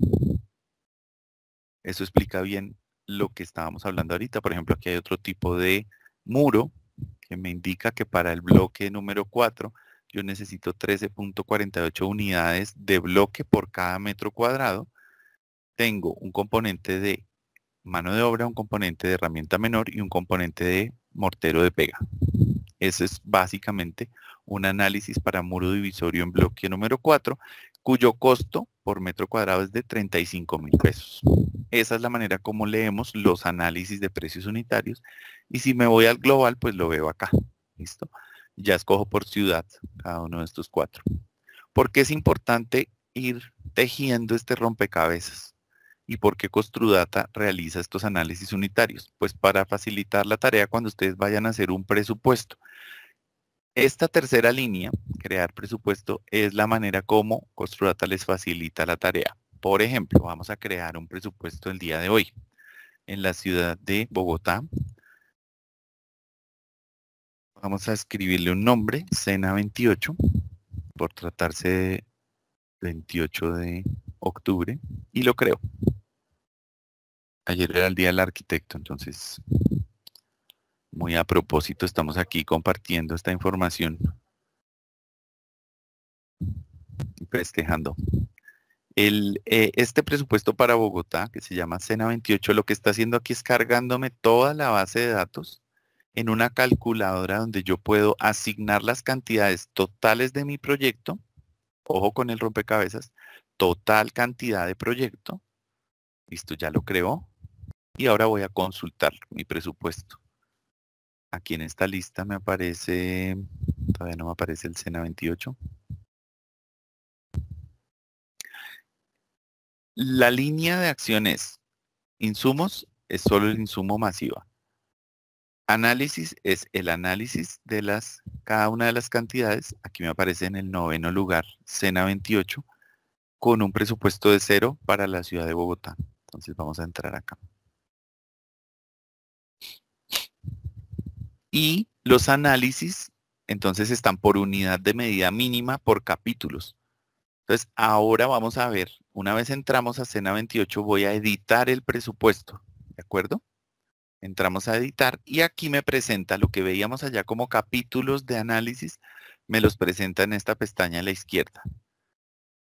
Eso explica bien lo que estábamos hablando ahorita. Por ejemplo, aquí hay otro tipo de muro que me indica que para el bloque número 4 yo necesito 13.48 unidades de bloque por cada metro cuadrado. Tengo un componente de mano de obra, un componente de herramienta menor y un componente de mortero de pega. Ese es básicamente un análisis para muro divisorio en bloque número 4, cuyo costo por metro cuadrado es de 35 mil pesos. Esa es la manera como leemos los análisis de precios unitarios. Y si me voy al global, pues lo veo acá. ¿Listo? Ya escojo por ciudad cada uno de estos cuatro. Porque es importante ir tejiendo este rompecabezas? ¿Y por qué Costrudata realiza estos análisis unitarios? Pues para facilitar la tarea cuando ustedes vayan a hacer un presupuesto. Esta tercera línea, crear presupuesto, es la manera como Costrudata les facilita la tarea. Por ejemplo, vamos a crear un presupuesto el día de hoy en la ciudad de Bogotá. Vamos a escribirle un nombre, Cena 28, por tratarse de 28 de octubre y lo creo. Ayer era el Día del Arquitecto, entonces muy a propósito estamos aquí compartiendo esta información festejando. El, eh, este presupuesto para Bogotá, que se llama Cena 28, lo que está haciendo aquí es cargándome toda la base de datos en una calculadora donde yo puedo asignar las cantidades totales de mi proyecto, ojo con el rompecabezas, total cantidad de proyecto. Listo, ya lo creó. Y ahora voy a consultar mi presupuesto. Aquí en esta lista me aparece, todavía no me aparece el SENA 28. La línea de acciones insumos, es solo el insumo masiva. Análisis es el análisis de las, cada una de las cantidades. Aquí me aparece en el noveno lugar, SENA 28 con un presupuesto de cero para la ciudad de Bogotá. Entonces vamos a entrar acá. Y los análisis, entonces, están por unidad de medida mínima por capítulos. Entonces, ahora vamos a ver, una vez entramos a escena 28, voy a editar el presupuesto, ¿de acuerdo? Entramos a editar y aquí me presenta lo que veíamos allá como capítulos de análisis, me los presenta en esta pestaña a la izquierda.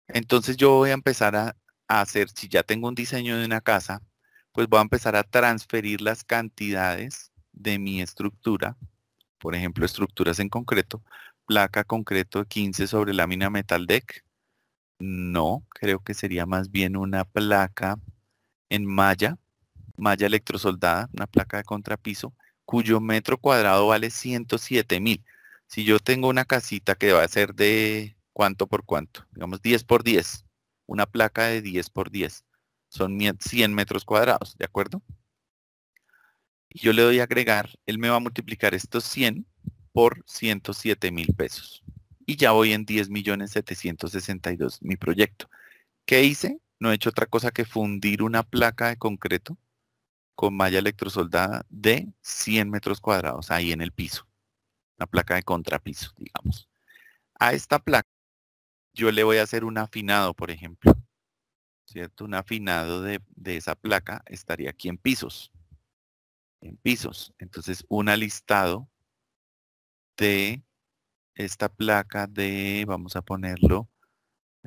Entonces yo voy a empezar a, hacer, si ya tengo un diseño de una casa, pues voy a empezar a transferir las cantidades de mi estructura, por ejemplo, estructuras en concreto, placa concreto 15 sobre lámina metal deck. No, creo que sería más bien una placa en malla, malla electrosoldada, una placa de contrapiso, cuyo metro cuadrado vale 107 mil. Si yo tengo una casita que va a ser de cuánto por cuánto, digamos 10 por 10, una placa de 10 por 10, son 100 metros cuadrados, ¿de acuerdo? Y yo le doy a agregar, él me va a multiplicar estos 100 por 107 mil pesos. Y ya voy en 10 millones 762 mi proyecto. ¿Qué hice? No he hecho otra cosa que fundir una placa de concreto con malla electrosoldada de 100 metros cuadrados ahí en el piso. Una placa de contrapiso, digamos. A esta placa yo le voy a hacer un afinado, por ejemplo. ¿Cierto? Un afinado de, esa placa estaría aquí en pisos. En pisos. Entonces, un alistado de esta placa de, vamos a ponerlo,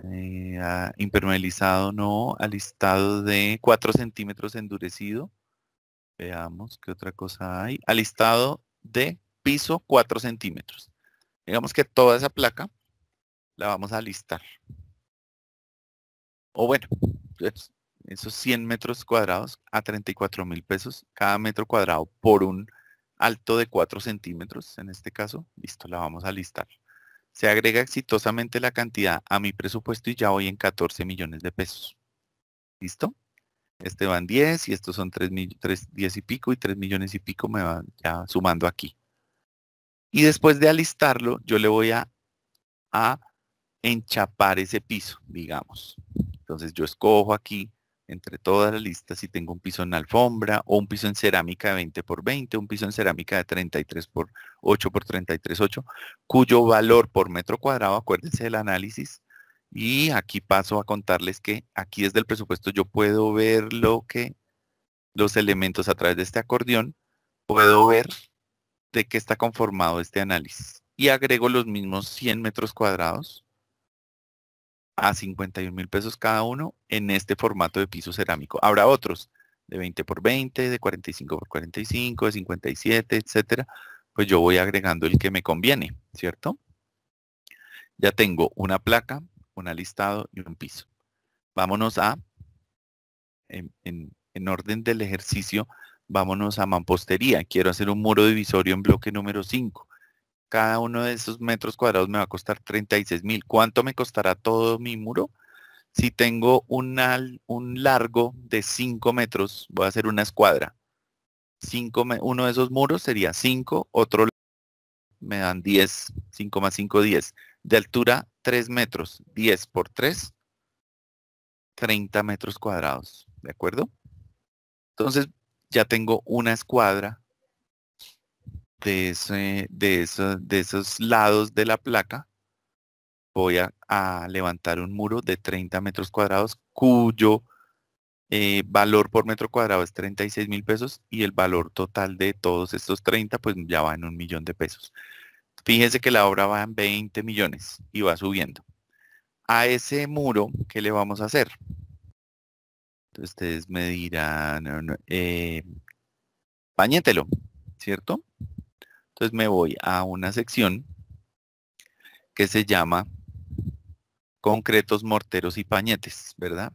eh, impermeabilizado no, alistado de 4 centímetros endurecido. Veamos qué otra cosa hay. Alistado de piso 4 centímetros. Digamos que toda esa placa la vamos a listar. O bueno, esos 100 metros cuadrados a 34 mil pesos cada metro cuadrado por un alto de 4 centímetros, en este caso, listo, la vamos a listar. Se agrega exitosamente la cantidad a mi presupuesto y ya voy en 14 millones de pesos. ¿Listo? Este van 10 y estos son 3, 10 y pico y 3 millones y pico me van ya sumando aquí. Y después de alistarlo, yo le voy a enchapar ese piso, digamos. Entonces yo escojo aquí entre todas las listas si tengo un piso en alfombra o un piso en cerámica de 20 por 20, un piso en cerámica de 33 por 8 por 33, 8, cuyo valor por metro cuadrado, acuérdense del análisis, y aquí paso a contarles que aquí desde el presupuesto yo puedo ver lo que los elementos a través de este acordeón, puedo ver de qué está conformado este análisis. Y agrego los mismos 100 metros cuadrados a 51 mil pesos cada uno en este formato de piso cerámico. Habrá otros de 20 por 20, de 45 por 45, de 57, etcétera. Pues yo voy agregando el que me conviene, ¿cierto? Ya tengo una placa, un alistado y un piso. Vámonos a, en, en orden del ejercicio, vámonos a mampostería. Quiero hacer un muro divisorio en bloque número 5 cada uno de esos metros cuadrados me va a costar 36 mil. ¿Cuánto me costará todo mi muro? Si tengo un largo de 5 metros, voy a hacer una escuadra. uno de esos muros sería 5, otro me dan 10, 5 más 5, 10. De altura, 3 metros. 10 por 3, 30 metros cuadrados. ¿De acuerdo? Entonces, ya tengo una escuadra de, ese, de, de esos lados de la placa, voy a, levantar un muro de 30 metros cuadrados cuyo eh, valor por metro cuadrado es 36 mil pesos y el valor total de todos estos 30 pues ya va en un millón de pesos. Fíjense que la obra va en 20 millones y va subiendo. A ese muro, ¿qué le vamos a hacer? ustedes me dirán, Pañételo, eh, ¿cierto? Entonces me voy a una sección que se llama concretos, morteros y pañetes, ¿verdad?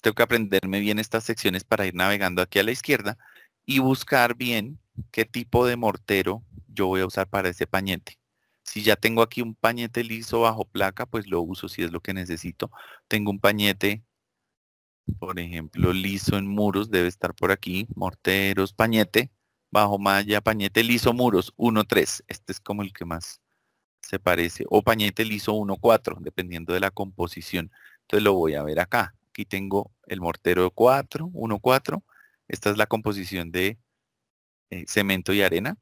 tengo que aprenderme bien estas secciones para ir navegando aquí a la izquierda y buscar bien qué tipo de mortero yo voy a usar para ese pañete. Si ya tengo aquí un pañete liso bajo placa, pues lo uso si es lo que necesito. Tengo un pañete, por ejemplo, liso en muros, debe estar por aquí, morteros, pañete. Bajo malla, pañete liso, muros, 1-3. Este es como el que más se parece. O pañete liso 1-4, dependiendo de la composición. Entonces lo voy a ver acá. Aquí tengo el mortero 4, 1-4. Esta es la composición de eh, cemento y arena.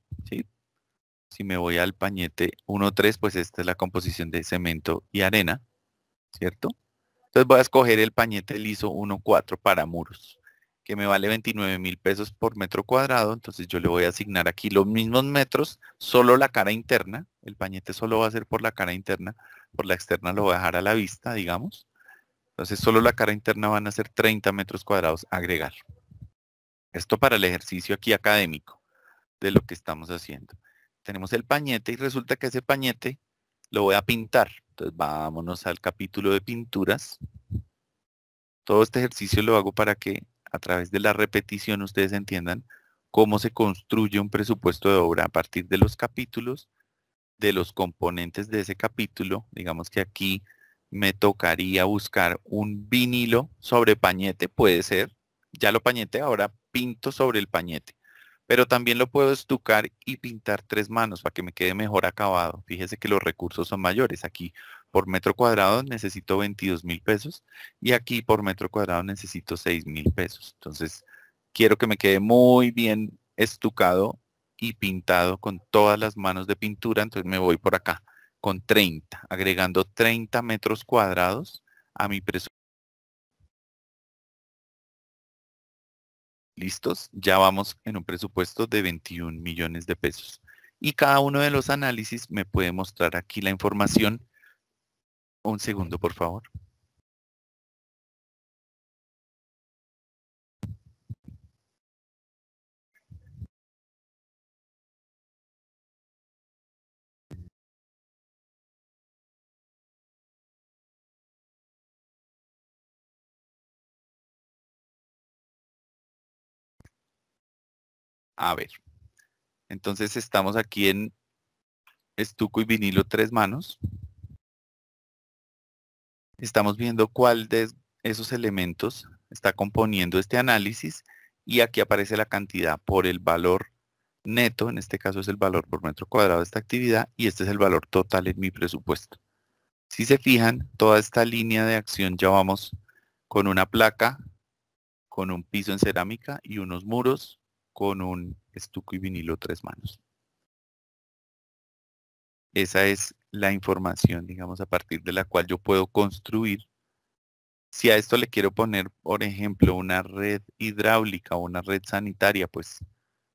Si me voy al pañete 1-3, pues esta es la composición de cemento y arena. ¿Cierto? Entonces voy a escoger el pañete liso 1-4 para muros que me vale 29 mil pesos por metro cuadrado, entonces yo le voy a asignar aquí los mismos metros, solo la cara interna, el pañete solo va a ser por la cara interna, por la externa lo voy a dejar a la vista, digamos. Entonces solo la cara interna van a ser 30 metros cuadrados agregar. Esto para el ejercicio aquí académico de lo que estamos haciendo. Tenemos el pañete y resulta que ese pañete lo voy a pintar. Entonces vámonos al capítulo de pinturas. Todo este ejercicio lo hago para que a través de la repetición ustedes entiendan cómo se construye un presupuesto de obra a partir de los capítulos, de los componentes de ese capítulo. Digamos que aquí me tocaría buscar un vinilo sobre pañete, puede ser. Ya lo pañete, ahora pinto sobre el pañete. Pero también lo puedo estucar y pintar tres manos para que me quede mejor acabado. Fíjese que los recursos son mayores. Aquí por metro cuadrado necesito 22 mil pesos y aquí por metro cuadrado necesito 6 mil pesos. Entonces, quiero que me quede muy bien estucado y pintado con todas las manos de pintura, entonces me voy por acá con 30, agregando 30 metros cuadrados a mi presupuesto. ¿Listos? Ya vamos en un presupuesto de 21 millones de pesos. Y cada uno de los análisis me puede mostrar aquí la información un segundo, por favor. A ver. Entonces estamos aquí en estuco y vinilo tres manos. Estamos viendo cuál de esos elementos está componiendo este análisis y aquí aparece la cantidad por el valor neto, en este caso es el valor por metro cuadrado de esta actividad y este es el valor total en mi presupuesto. Si se fijan, toda esta línea de acción ya vamos con una placa, con un piso en cerámica y unos muros con un estuco y vinilo tres manos. Esa es la información, digamos, a partir de la cual yo puedo construir. Si a esto le quiero poner, por ejemplo, una red hidráulica o una red sanitaria, pues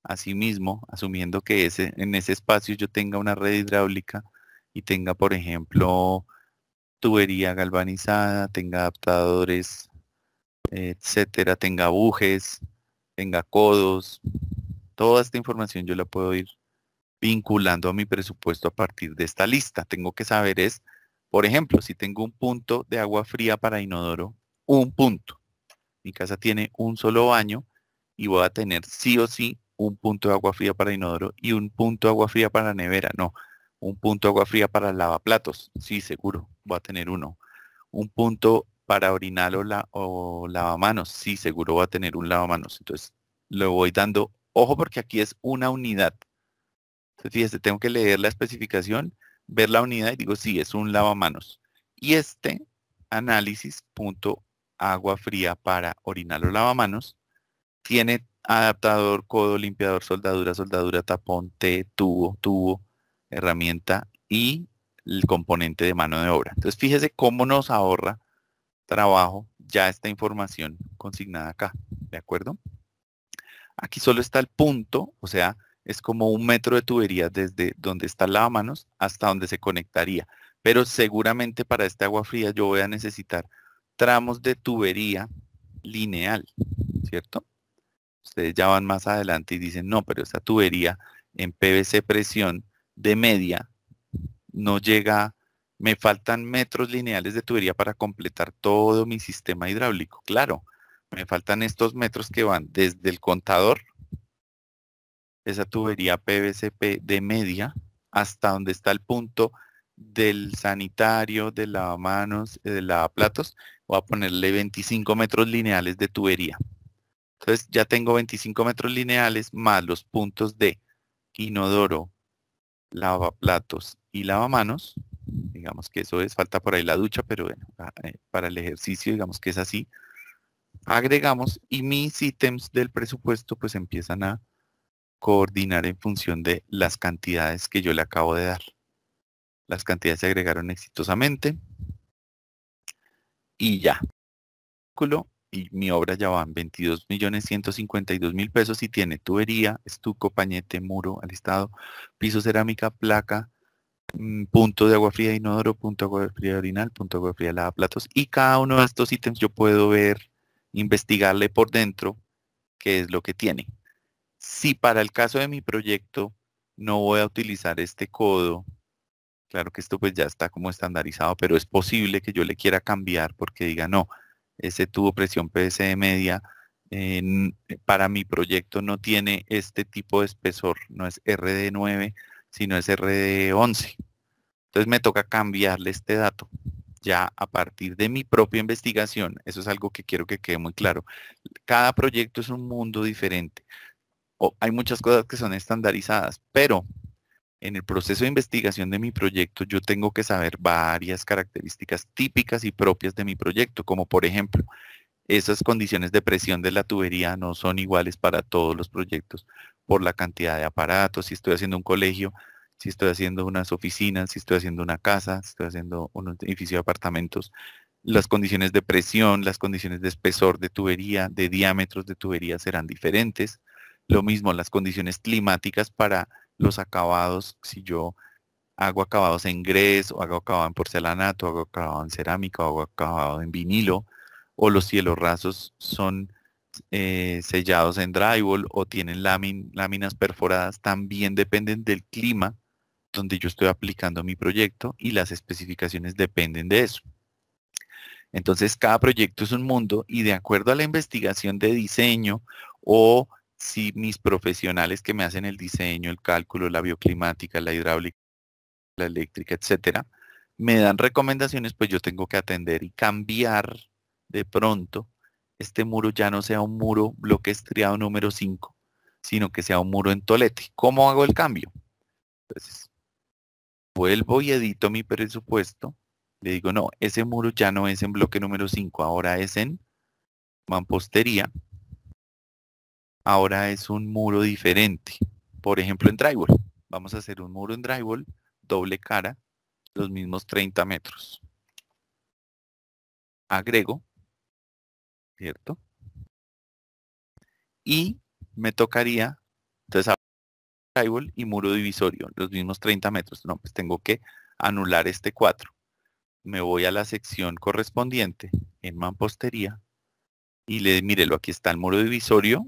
asimismo, asumiendo que ese, en ese espacio yo tenga una red hidráulica y tenga, por ejemplo, tubería galvanizada, tenga adaptadores, etcétera, tenga bujes, tenga codos, toda esta información yo la puedo ir vinculando a mi presupuesto a partir de esta lista. Tengo que saber es, por ejemplo, si tengo un punto de agua fría para inodoro, un punto. Mi casa tiene un solo baño y voy a tener sí o sí un punto de agua fría para inodoro y un punto de agua fría para nevera. No, un punto de agua fría para lavaplatos. Sí, seguro, va a tener uno. Un punto para orinal o, la, o lavamanos. Sí, seguro va a tener un lavamanos. Entonces, lo voy dando. Ojo porque aquí es una unidad. Entonces, Fíjese, tengo que leer la especificación, ver la unidad y digo, sí, es un lavamanos. Y este análisis punto agua fría para orinar los lavamanos tiene adaptador, codo, limpiador, soldadura, soldadura, tapón, T, tubo, tubo, herramienta y el componente de mano de obra. Entonces fíjese cómo nos ahorra trabajo ya esta información consignada acá, ¿de acuerdo? Aquí solo está el punto, o sea, es como un metro de tubería desde donde está el lavamanos hasta donde se conectaría. Pero seguramente para este agua fría yo voy a necesitar tramos de tubería lineal, ¿cierto? Ustedes ya van más adelante y dicen, no, pero esta tubería en PVC presión de media no llega, me faltan metros lineales de tubería para completar todo mi sistema hidráulico. Claro, me faltan estos metros que van desde el contador esa tubería PVCP de media hasta donde está el punto del sanitario, del lavamanos, eh, del lavaplatos, voy a ponerle 25 metros lineales de tubería. Entonces ya tengo 25 metros lineales más los puntos de inodoro, lavaplatos y lavamanos. Digamos que eso es, falta por ahí la ducha, pero bueno, ah, eh, para el ejercicio digamos que es así. Agregamos y mis ítems del presupuesto pues empiezan a coordinar en función de las cantidades que yo le acabo de dar. Las cantidades se agregaron exitosamente. Y ya. Y mi obra ya va en 22 millones 152 mil pesos y tiene tubería, estuco, pañete, muro, alistado, piso, cerámica, placa, mm, punto de agua fría inodoro, punto de agua fría orinal, punto de agua fría lavaplatos. Y cada uno de estos ítems yo puedo ver, investigarle por dentro qué es lo que tiene. Si para el caso de mi proyecto no voy a utilizar este codo, claro que esto pues ya está como estandarizado, pero es posible que yo le quiera cambiar porque diga, no, ese tubo presión ps de media eh, eh, para mi proyecto no tiene este tipo de espesor, no es RD9, sino es RD11. Entonces me toca cambiarle este dato ya a partir de mi propia investigación. Eso es algo que quiero que quede muy claro. Cada proyecto es un mundo diferente hay muchas cosas que son estandarizadas, pero en el proceso de investigación de mi proyecto yo tengo que saber varias características típicas y propias de mi proyecto, como por ejemplo, esas condiciones de presión de la tubería no son iguales para todos los proyectos por la cantidad de aparatos, si estoy haciendo un colegio, si estoy haciendo unas oficinas, si estoy haciendo una casa, si estoy haciendo un edificio de apartamentos, las condiciones de presión, las condiciones de espesor de tubería, de diámetros de tubería serán diferentes. Lo mismo, las condiciones climáticas para los acabados, si yo hago acabados en gres o hago acabado en porcelanato, hago acabado en cerámica, o hago acabado en vinilo, o los cielos rasos son eh, sellados en drywall o tienen láminas perforadas, también dependen del clima donde yo estoy aplicando mi proyecto y las especificaciones dependen de eso. Entonces, cada proyecto es un mundo y de acuerdo a la investigación de diseño o si mis profesionales que me hacen el diseño, el cálculo, la bioclimática, la hidráulica, la eléctrica, etcétera, me dan recomendaciones, pues yo tengo que atender y cambiar de pronto este muro ya no sea un muro bloque estriado número 5, sino que sea un muro en tolete. ¿Cómo hago el cambio? Entonces, vuelvo y edito mi presupuesto, le digo, no, ese muro ya no es en bloque número 5, ahora es en mampostería, ahora es un muro diferente. Por ejemplo, en drywall. Vamos a hacer un muro en drywall, doble cara, los mismos 30 metros. Agrego, ¿cierto? Y me tocaría, entonces, drywall y muro divisorio, los mismos 30 metros. No, pues tengo que anular este 4. Me voy a la sección correspondiente en mampostería y le mírelo, aquí está el muro divisorio,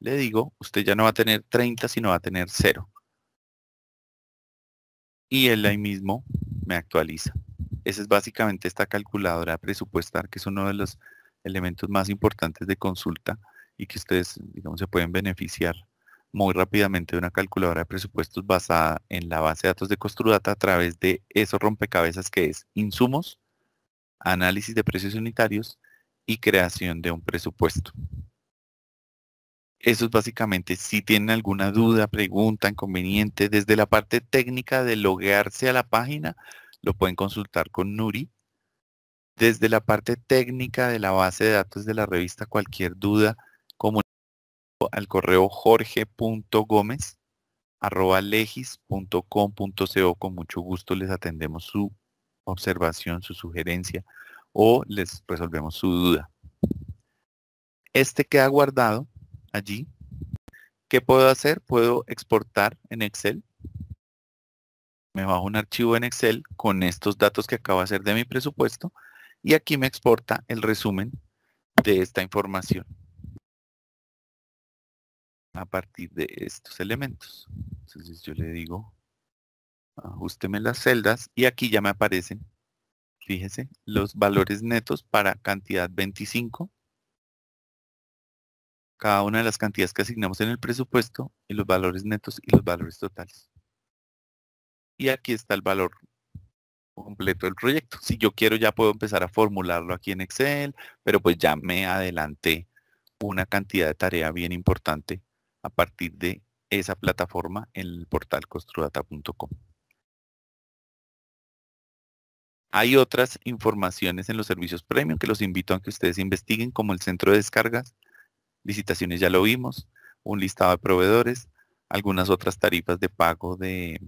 le digo, usted ya no va a tener 30, sino va a tener 0. Y él ahí mismo me actualiza. Esa es básicamente esta calculadora presupuestar, que es uno de los elementos más importantes de consulta y que ustedes, se pueden beneficiar muy rápidamente de una calculadora de presupuestos basada en la base de datos de Costrudata a través de esos rompecabezas que es insumos, análisis de precios unitarios y creación de un presupuesto eso es básicamente, si tienen alguna duda, pregunta, inconveniente, desde la parte técnica de loguearse a la página, lo pueden consultar con Nuri. Desde la parte técnica de la base de datos de la revista, cualquier duda, como al correo jorge.gomez.legis.com.co. arroba con mucho gusto les atendemos su observación, su sugerencia o les resolvemos su duda. Este queda guardado allí. ¿Qué puedo hacer? Puedo exportar en Excel. Me bajo un archivo en Excel con estos datos que acabo de hacer de mi presupuesto y aquí me exporta el resumen de esta información a partir de estos elementos. Entonces yo le digo, ajusteme las celdas y aquí ya me aparecen, fíjese, los valores netos para cantidad 25 cada una de las cantidades que asignamos en el presupuesto y los valores netos y los valores totales. Y aquí está el valor completo del proyecto. Si yo quiero ya puedo empezar a formularlo aquí en Excel, pero pues ya me adelanté una cantidad de tarea bien importante a partir de esa plataforma en el portal construdata.com. Hay otras informaciones en los servicios premium que los invito a que ustedes investiguen, como el centro de descargas, licitaciones ya lo vimos, un listado de proveedores, algunas otras tarifas de pago de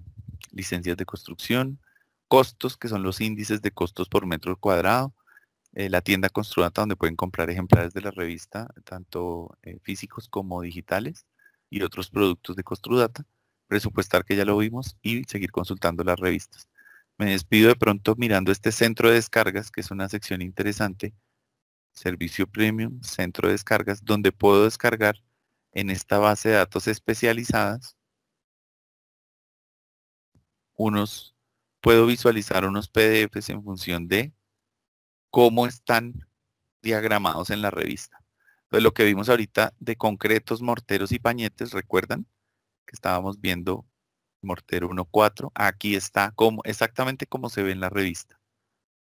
licencias de construcción, costos, que son los índices de costos por metro cuadrado, eh, la tienda ConstruData, donde pueden comprar ejemplares de la revista, tanto eh, físicos como digitales, y otros productos de Construdata, presupuestar que ya lo vimos y seguir consultando las revistas. Me despido de pronto mirando este centro de descargas, que es una sección interesante, servicio premium, centro de descargas, donde puedo descargar en esta base de datos especializadas unos, puedo visualizar unos PDFs en función de cómo están diagramados en la revista. Entonces lo que vimos ahorita de concretos, morteros y pañetes, recuerdan que estábamos viendo mortero 1.4, aquí está como, exactamente como se ve en la revista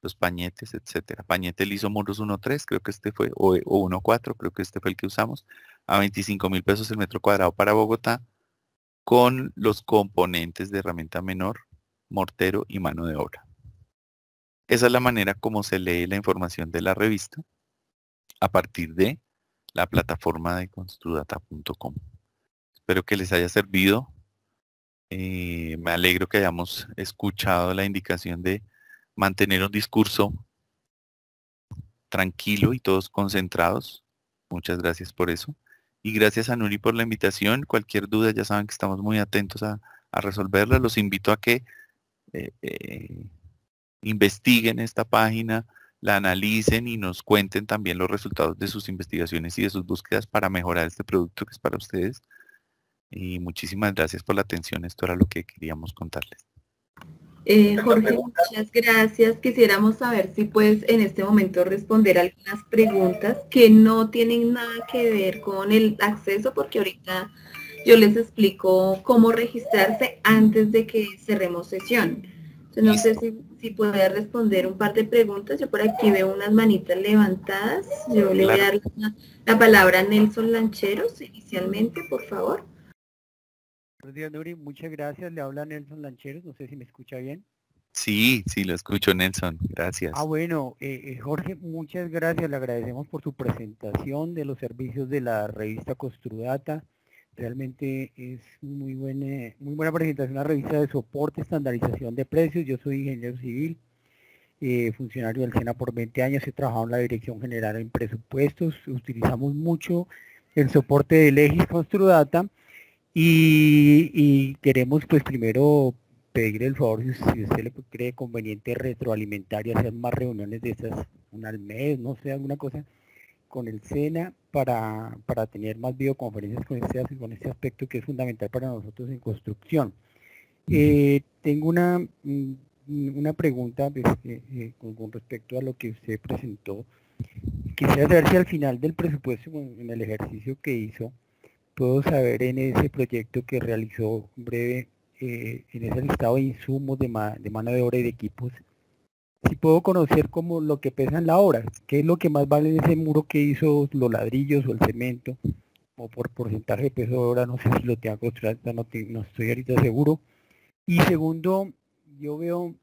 los pañetes, etcétera. Pañete hizo muros 1.3, creo que este fue, o, 1.4, creo que este fue el que usamos, a 25 mil pesos el metro cuadrado para Bogotá, con los componentes de herramienta menor, mortero y mano de obra. Esa es la manera como se lee la información de la revista a partir de la plataforma de construdata.com. Espero que les haya servido. Eh, me alegro que hayamos escuchado la indicación de mantener un discurso tranquilo y todos concentrados. Muchas gracias por eso. Y gracias a Nuri por la invitación. Cualquier duda, ya saben que estamos muy atentos a, a resolverla. Los invito a que eh, eh, investiguen esta página, la analicen y nos cuenten también los resultados de sus investigaciones y de sus búsquedas para mejorar este producto que es para ustedes. Y muchísimas gracias por la atención. Esto era lo que queríamos contarles. Eh, Jorge, muchas gracias. Quisiéramos saber si puedes en este momento responder algunas preguntas que no tienen nada que ver con el acceso, porque ahorita yo les explico cómo registrarse antes de que cerremos sesión. Entonces, no sé si, si responder un par de preguntas. Yo por aquí veo unas manitas levantadas. Yo le voy a dar la palabra a Nelson Lancheros inicialmente, por favor. Buenos días, Nuri. Muchas gracias. Le habla Nelson Lancheros. No sé si me escucha bien. Sí, sí, lo escucho, Nelson. Gracias. Ah, bueno, eh, eh, Jorge, muchas gracias. Le agradecemos por su presentación de los servicios de la revista Construdata. Realmente es muy buena, muy buena presentación, La revista de soporte, estandarización de precios. Yo soy ingeniero civil, eh, funcionario del SENA por 20 años, he trabajado en la Dirección General en Presupuestos. Utilizamos mucho el soporte de Legis Construdata y, queremos pues primero pedir el favor, si, usted le cree conveniente, retroalimentar y hacer más reuniones de esas, una al mes, no sé, alguna cosa, con el SENA para, tener más videoconferencias con este, con este aspecto que es fundamental para nosotros en construcción. Eh, tengo una, mm, una pregunta pues, eh, eh, con, con, respecto a lo que usted presentó. Quisiera saber si al final del presupuesto, en el ejercicio que hizo, puedo saber en ese proyecto que realizó breve, eh, en ese listado de insumos de, mano de obra y de equipos, si puedo conocer como lo que pesa en la obra, qué es lo que más vale en ese muro que hizo, los ladrillos o el cemento, o por porcentaje de peso de obra, no sé si lo tenga construido, no, estoy ahorita seguro. Y segundo, yo veo,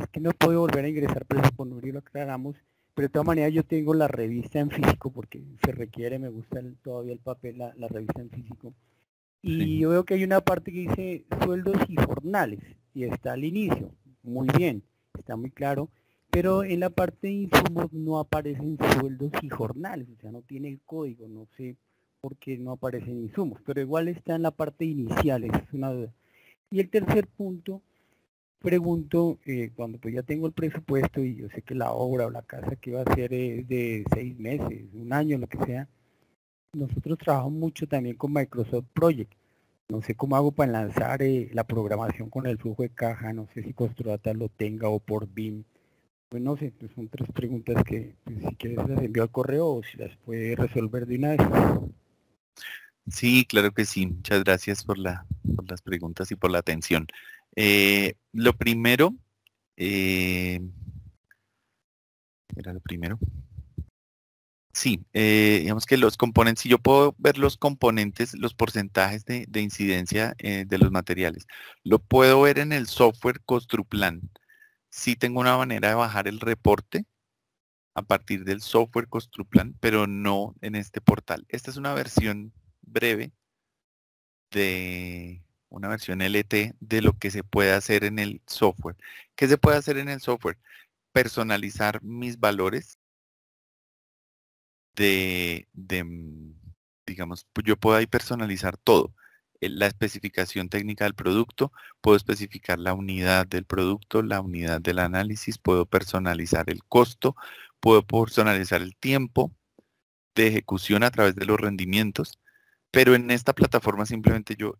es que no puedo volver a ingresar, pero suponiendo lo aclaramos, pero de todas maneras yo tengo la revista en físico porque se requiere, me gusta todavía el papel, la, revista en físico. Y yo veo que hay una parte que dice sueldos y jornales y está al inicio. Muy bien, está muy claro. Pero en la parte de insumos no aparecen sueldos y jornales, o sea, no tiene el código, no sé por qué no aparecen insumos, pero igual está en la parte inicial, es una duda. Y el tercer punto pregunto, eh, cuando pues ya tengo el presupuesto y yo sé que la obra o la casa que va a hacer es de seis meses, un año, lo que sea, nosotros trabajamos mucho también con Microsoft Project. No sé cómo hago para lanzar eh, la programación con el flujo de caja, no sé si Construdata lo tenga o por BIM. bueno pues, no sé, pues, son tres preguntas que pues, si quieres las envío al correo o si las puede resolver de una vez. Sí, claro que sí. Muchas gracias por, las preguntas y por la atención. Eh, lo primero, eh, era lo primero. Sí, eh, digamos que los componentes, si yo puedo ver los componentes, los porcentajes de, incidencia de los materiales, lo puedo ver en el software Construplan. Sí tengo una manera de bajar el reporte a partir del software Construplan, pero no en este portal. Esta es una versión breve de una versión LT de lo que se puede hacer en el software. ¿Qué se puede hacer en el software? Personalizar mis valores de, mm, digamos, pues, yo puedo ahí personalizar todo. La especificación técnica del producto, puedo especificar la unidad del producto, la unidad del análisis, puedo personalizar el costo, puedo personalizar el tiempo de ejecución a través de los rendimientos pero en esta plataforma simplemente yo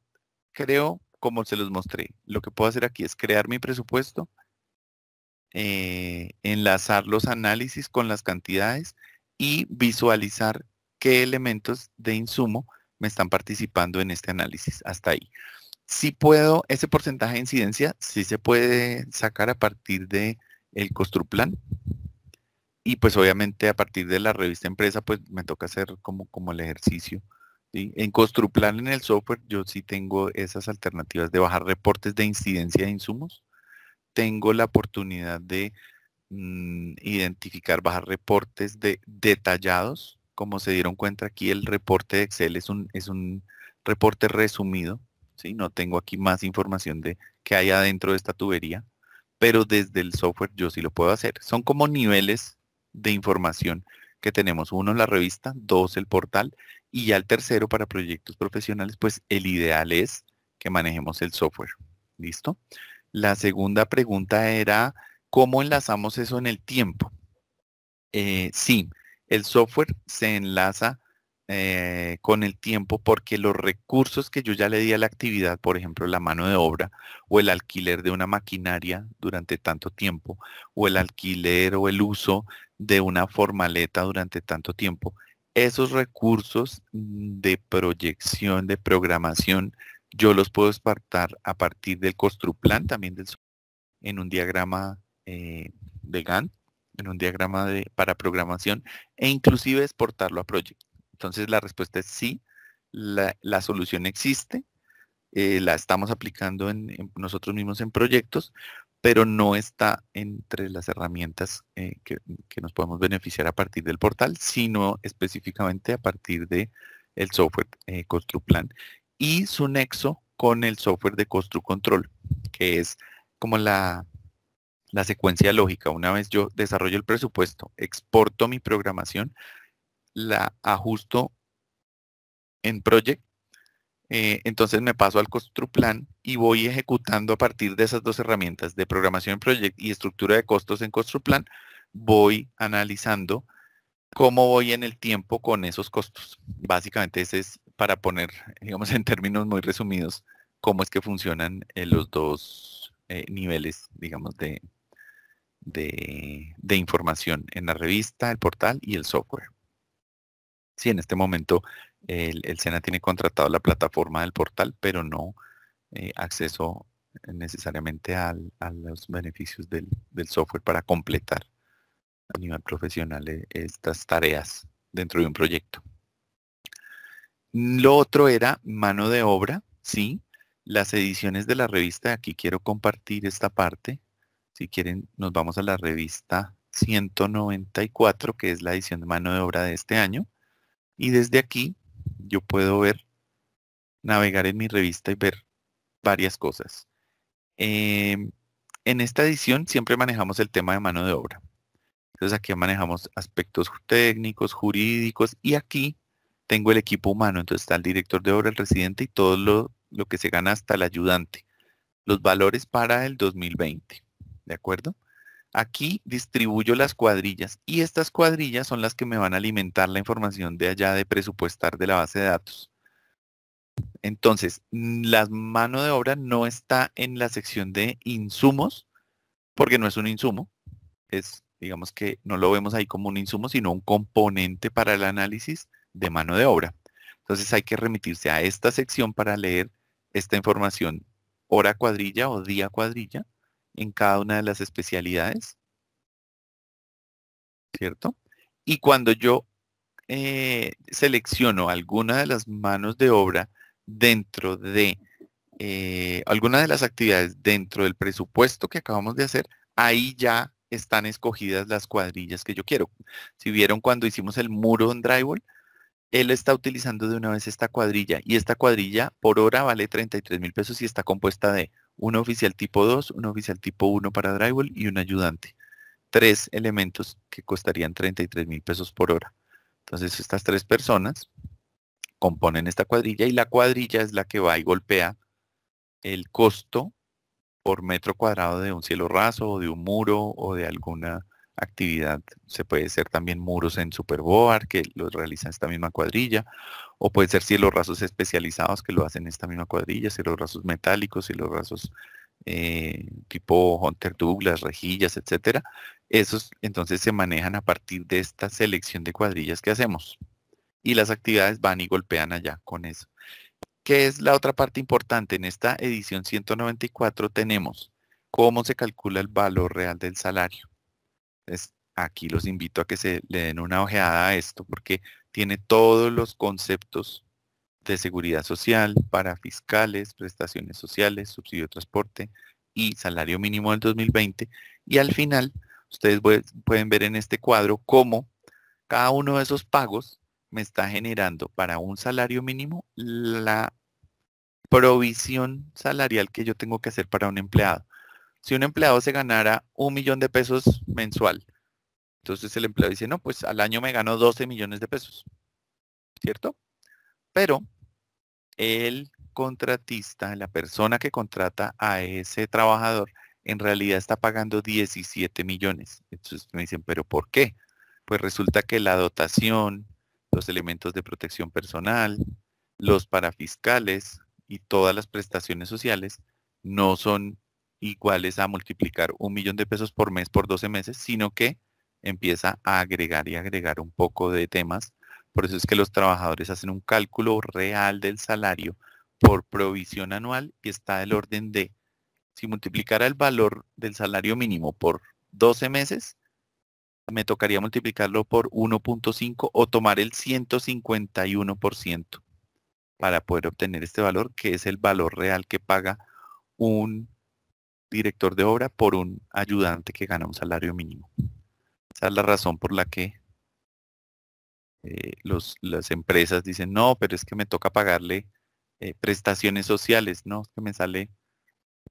creo como se los mostré. Lo que puedo hacer aquí es crear mi presupuesto, eh, enlazar los análisis con las cantidades y visualizar qué elementos de insumo me están participando en este análisis. Hasta ahí. Si puedo, ese porcentaje de incidencia sí se puede sacar a partir de el Costruplan. Y pues obviamente a partir de la revista empresa, pues me toca hacer como, como el ejercicio en Construplan, en el software, yo sí tengo esas alternativas de bajar reportes de incidencia de insumos. Tengo la oportunidad de mm, identificar, bajar reportes de detallados. Como se dieron cuenta aquí, el reporte de Excel es un, es un reporte resumido. ¿sí? No tengo aquí más información de que hay adentro de esta tubería, pero desde el software yo sí lo puedo hacer. Son como niveles de información que tenemos. Uno, la revista, dos, el portal y ya el tercero para proyectos profesionales, pues el ideal es que manejemos el software. ¿Listo? La segunda pregunta era, ¿cómo enlazamos eso en el tiempo? Eh, sí, el software se enlaza eh, con el tiempo porque los recursos que yo ya le di a la actividad, por ejemplo, la mano de obra o el alquiler de una maquinaria durante tanto tiempo, o el alquiler o el uso de una formaleta durante tanto tiempo, esos recursos de proyección, de programación, yo los puedo exportar a partir del Construplan, también del en un diagrama eh, de GAN, en un diagrama de, para programación e inclusive exportarlo a Project. Entonces la respuesta es sí, la, solución existe, eh, la estamos aplicando en nosotros mismos en proyectos, pero no está entre las herramientas eh, que, nos podemos beneficiar a partir del portal, sino específicamente a partir de software eh, ConstruPlan y su nexo con el software de ConstruControl, que es como la, la secuencia lógica. Una vez yo desarrollo el presupuesto, exporto mi programación, la ajusto en Project eh, entonces me paso al Construplan y voy ejecutando a partir de esas dos herramientas de programación proyecto y estructura de costos en Construplan, voy analizando cómo voy en el tiempo con esos costos. Básicamente ese es para poner, digamos en términos muy resumidos, cómo es que funcionan eh, los dos eh, niveles, digamos, de, de, de, información en la revista, el portal y el software. Sí, en este momento el, SENA tiene contratado la plataforma del portal, pero no eh, acceso necesariamente a los beneficios del, software para completar a nivel profesional eh, estas tareas dentro de un proyecto. Lo otro era mano de obra, sí, las ediciones de la revista, aquí quiero compartir esta parte, si quieren nos vamos a la revista 194, que es la edición de mano de obra de este año, y desde aquí yo puedo ver, navegar en mi revista y ver varias cosas. Em, en esta edición siempre manejamos el tema de mano de obra. Entonces aquí manejamos aspectos técnicos, jurídicos y aquí tengo el equipo humano. Entonces está el director de obra, el residente y todo lo, lo que se gana hasta el ayudante. Los valores para el 2020. ¿De acuerdo? Aquí distribuyo las cuadrillas y estas cuadrillas son las que me van a alimentar la información de allá de presupuestar de la base de datos. Entonces, la mano de obra no está en la sección de insumos, porque no es un insumo, es, digamos que no lo vemos ahí como un insumo, sino un componente para el análisis de mano de obra. Entonces hay que remitirse a esta sección para leer esta información hora cuadrilla o día cuadrilla en cada una de las especialidades, ¿cierto? Y cuando yo eh, selecciono alguna de las manos de obra dentro de eh, alguna de las actividades dentro del presupuesto que acabamos de hacer, ahí ya están escogidas las cuadrillas que yo quiero. Si vieron cuando hicimos el muro en drywall, él está utilizando de una vez esta cuadrilla y esta cuadrilla por hora vale 33 mil pesos y está compuesta de un oficial tipo 2, un oficial tipo 1 para drywall y un ayudante. Tres elementos que costarían 33 mil pesos por hora. Entonces estas tres personas componen esta cuadrilla y la cuadrilla es la que va y golpea el costo por metro cuadrado de un cielo raso o de un muro o de alguna actividad. Se puede hacer también muros en Superboard que los realiza esta misma cuadrilla o puede ser los rasos especializados que lo hacen esta misma cuadrilla, los rasos metálicos, los rasos eh, tipo Hunter Douglas, rejillas, etcétera. Esos entonces se manejan a partir de esta selección de cuadrillas que hacemos. Y las actividades van y golpean allá con eso. ¿Qué es la otra parte importante? En esta edición 194 tenemos cómo se calcula el valor real del salario. Es aquí los invito a que se le den una ojeada a esto porque tiene todos los conceptos de seguridad social para fiscales, prestaciones sociales, subsidio de transporte y salario mínimo del 2020. Y al final, ustedes pueden ver en este cuadro cómo cada uno de esos pagos me está generando para un salario mínimo la provisión salarial que yo tengo que hacer para un empleado. Si un empleado se ganara un millón de pesos mensual entonces el empleado dice, no, pues al año me gano 12 millones de pesos, ¿cierto? Pero el contratista, la persona que contrata a ese trabajador, en realidad está pagando 17 millones. Entonces me dicen, pero ¿por qué? Pues resulta que la dotación, los elementos de protección personal, los parafiscales y todas las prestaciones sociales no son iguales a multiplicar un millón de pesos por mes por 12 meses, sino que empieza a agregar y agregar un poco de temas. Por eso es que los trabajadores hacen un cálculo real del salario por provisión anual y está del orden de, si multiplicara el valor del salario mínimo por 12 meses, me tocaría multiplicarlo por 1.5 o tomar el 151% para poder obtener este valor, que es el valor real que paga un director de obra por un ayudante que gana un salario mínimo. Esa es la razón por la que eh, las empresas dicen, no, pero es que me toca pagarle eh, prestaciones sociales, no, es que me sale,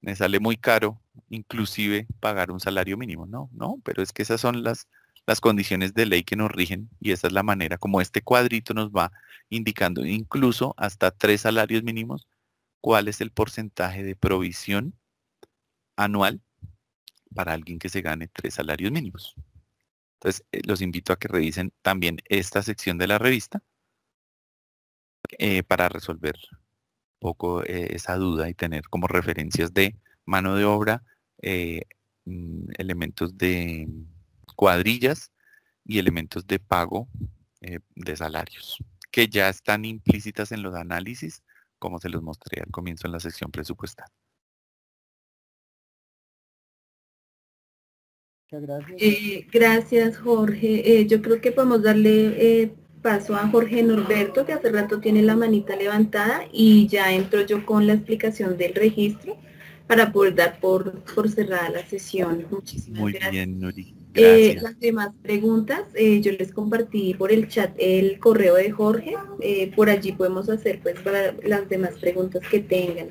me sale muy caro inclusive pagar un salario mínimo. No, no, pero es que esas son las, las condiciones de ley que nos rigen y esa es la manera como este cuadrito nos va indicando incluso hasta tres salarios mínimos cuál es el porcentaje de provisión anual para alguien que se gane tres salarios mínimos. Entonces, eh, los invito a que revisen también esta sección de la revista eh, para resolver un poco eh, esa duda y tener como referencias de mano de obra, mm, elementos de cuadrillas y elementos de pago de salarios, que ya están implícitas en los análisis, como se los mostré al comienzo en la sección presupuestal. Eh, gracias. Jorge. Eh, yo creo que podemos darle eh, paso a Jorge Norberto, que hace rato tiene la manita levantada, y ya entro yo con la explicación del registro para poder dar por, por cerrada la sesión. Muchísimas gracias. las demás preguntas, yo les compartí por el chat el correo de Jorge, por allí podemos hacer pues para las demás preguntas que tengan.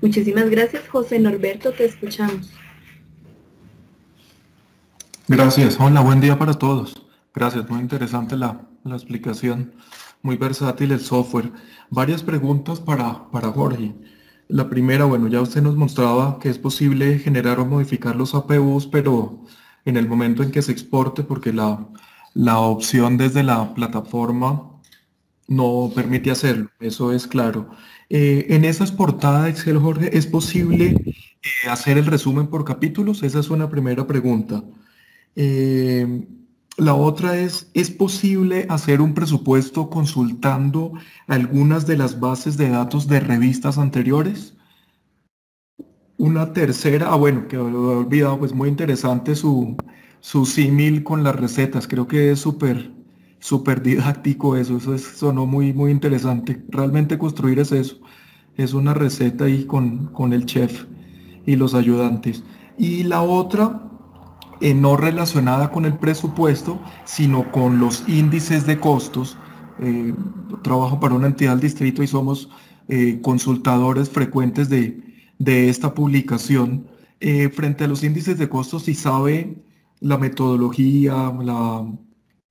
Muchísimas gracias, José Norberto, te escuchamos. Gracias. Hola, buen día para todos. Gracias, muy interesante la, explicación. Muy versátil el software. Varias preguntas para, para Jorge. La primera, bueno, ya usted nos mostraba que es posible generar o modificar los APUs, pero en el momento en que se exporte, porque la, opción desde la plataforma no permite hacerlo, eso es claro. Eh, en esa exportada de Excel, Jorge, ¿es posible eh, hacer el resumen por capítulos? Esa es una primera pregunta. Eh, la otra es, ¿es posible hacer un presupuesto consultando algunas de las bases de datos de revistas anteriores? Una tercera, ah bueno, que lo he olvidado, pues muy interesante su, símil con las recetas, creo que es súper didáctico eso, eso sonó muy, muy interesante. Realmente construir es eso, es una receta ahí con, con el chef y los ayudantes. Y la otra eh, no relacionada con el presupuesto, sino con los índices de costos. Eh, trabajo para una entidad del distrito y somos eh, consultadores frecuentes de, esta publicación. frente a los índices de costos, si sabe la metodología, la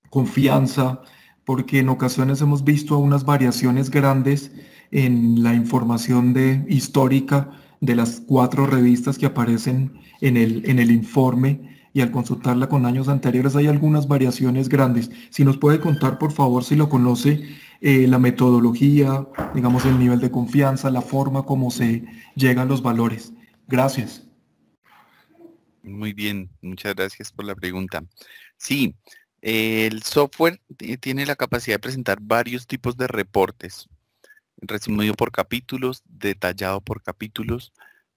confianza, porque en ocasiones hemos visto unas variaciones grandes en la información de, histórica de las cuatro revistas que aparecen en el, en el informe y al consultarla con años anteriores hay algunas variaciones grandes. Si nos puede contar, por favor, si lo conoce, eh, la metodología, digamos, el nivel de confianza, la forma como se llegan los valores. Gracias. Muy bien, muchas gracias por la pregunta. Sí, el software tiene la capacidad de presentar varios tipos de reportes, resumido por capítulos, detallado por capítulos,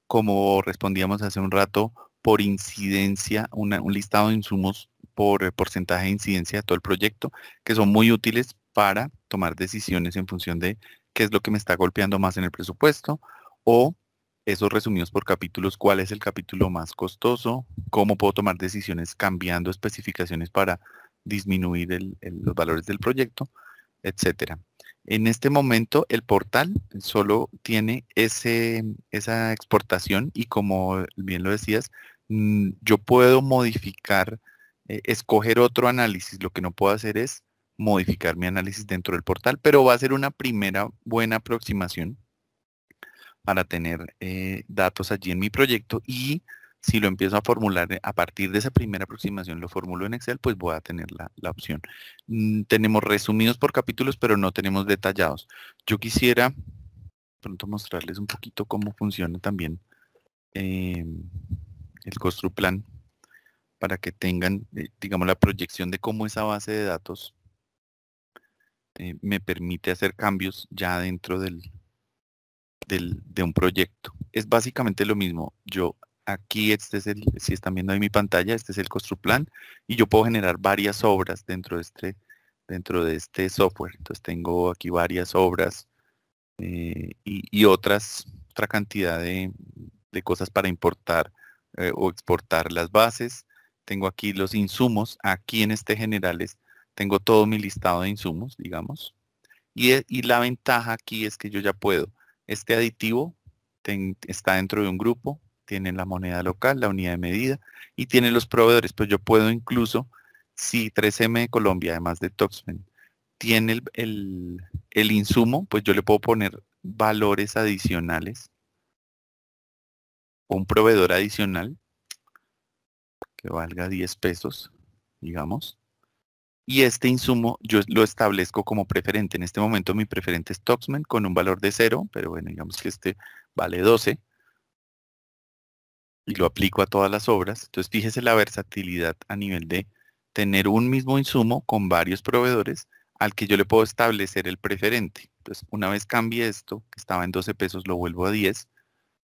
como respondíamos hace un rato, por incidencia, un listado de insumos por eh, porcentaje de incidencia de todo el proyecto, que son muy útiles para tomar decisiones en función de qué es lo que me está golpeando más en el presupuesto o esos resumidos por capítulos, cuál es el capítulo más costoso, cómo puedo tomar decisiones cambiando especificaciones para disminuir los valores del proyecto, etcétera. En este momento el portal solo tiene ese, esa exportación y como bien lo decías, Mm, yo puedo modificar, eh, escoger otro análisis. Lo que no puedo hacer es modificar mi análisis dentro del portal, pero va a ser una primera buena aproximación para tener eh, datos allí en mi proyecto y si lo empiezo a formular eh, a partir de esa primera aproximación, lo formulo en Excel, pues voy a tener la, opción. Mm, tenemos resumidos por capítulos, pero no tenemos detallados. Yo quisiera pronto mostrarles un poquito cómo funciona también eh, el plan para que tengan, eh, digamos, la proyección de cómo esa base de datos eh, me permite hacer cambios ya dentro del, del, de un proyecto. Es básicamente lo mismo. Yo aquí, este es el, si están viendo en mi pantalla, este es el Construplan y yo puedo generar varias obras dentro de este, dentro de este software. Entonces tengo aquí varias obras eh, y, otras, otra cantidad de, de cosas para importar eh, o exportar las bases. Tengo aquí los insumos, aquí en este generales tengo todo mi listado de insumos, digamos. Y, eh, la ventaja aquí es que yo ya puedo, este aditivo está dentro de un grupo, tiene la moneda local, la unidad de medida y tiene los proveedores. Pues yo puedo incluso, si 3M de Colombia, además de Toxmen tiene el, el insumo, pues yo le puedo poner valores adicionales un proveedor adicional que valga 10 pesos, digamos. Y este insumo yo lo establezco como preferente. En este momento mi preferente es Toxman con un valor de 0, pero bueno, digamos que este vale 12. Y lo aplico a todas las obras. Entonces fíjese la versatilidad a nivel de tener un mismo insumo con varios proveedores al que yo le puedo establecer el preferente. Entonces, una vez cambie esto, que estaba en 12 pesos, lo vuelvo a 10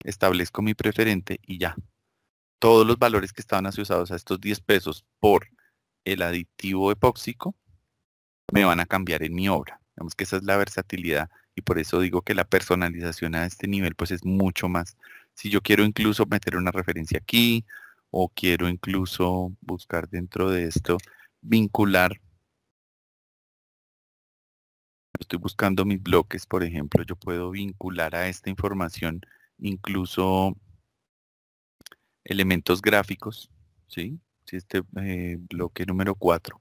establezco mi preferente y ya. Todos los valores que estaban asociados a estos 10 pesos por el aditivo epóxico me van a cambiar en mi obra. Digamos que esa es la versatilidad y por eso digo que la personalización a este nivel pues es mucho más. Si yo quiero incluso meter una referencia aquí o quiero incluso buscar dentro de esto vincular estoy buscando mis bloques, por ejemplo, yo puedo vincular a esta información incluso elementos gráficos, ¿sí? Este eh, bloque número 4.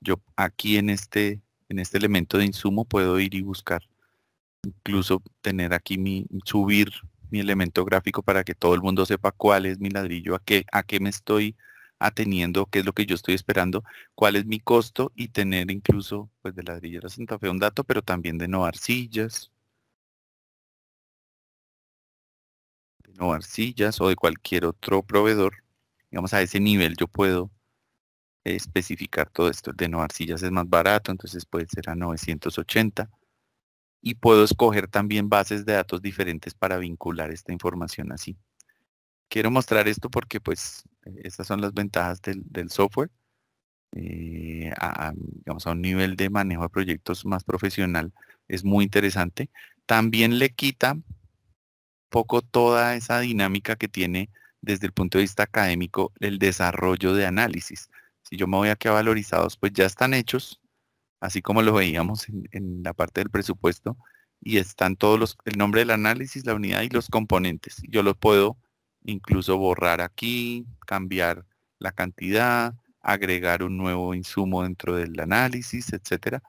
Yo aquí en este, en este elemento de insumo puedo ir y buscar, incluso tener aquí mi, subir mi elemento gráfico para que todo el mundo sepa cuál es mi ladrillo, a qué, a qué me estoy ateniendo, qué es lo que yo estoy esperando, cuál es mi costo y tener incluso pues de ladrillera Santa Fe un dato, pero también de no arcillas, no arcillas o de cualquier otro proveedor, digamos a ese nivel yo puedo especificar todo esto. El de no arcillas es más barato, entonces puede ser a 980. Y puedo escoger también bases de datos diferentes para vincular esta información así. Quiero mostrar esto porque pues eh, estas son las ventajas del, software. Eh, a un nivel de manejo de proyectos más profesional es muy interesante. También le quita poco toda esa dinámica que tiene desde el punto de vista académico el desarrollo de análisis. Si yo me voy aquí a valorizados, pues ya están hechos, así como lo veíamos en, en la parte del presupuesto, y están todos los, el nombre del análisis, la unidad y los componentes. Yo los puedo incluso borrar aquí, cambiar la cantidad, agregar un nuevo insumo dentro del análisis, etcétera.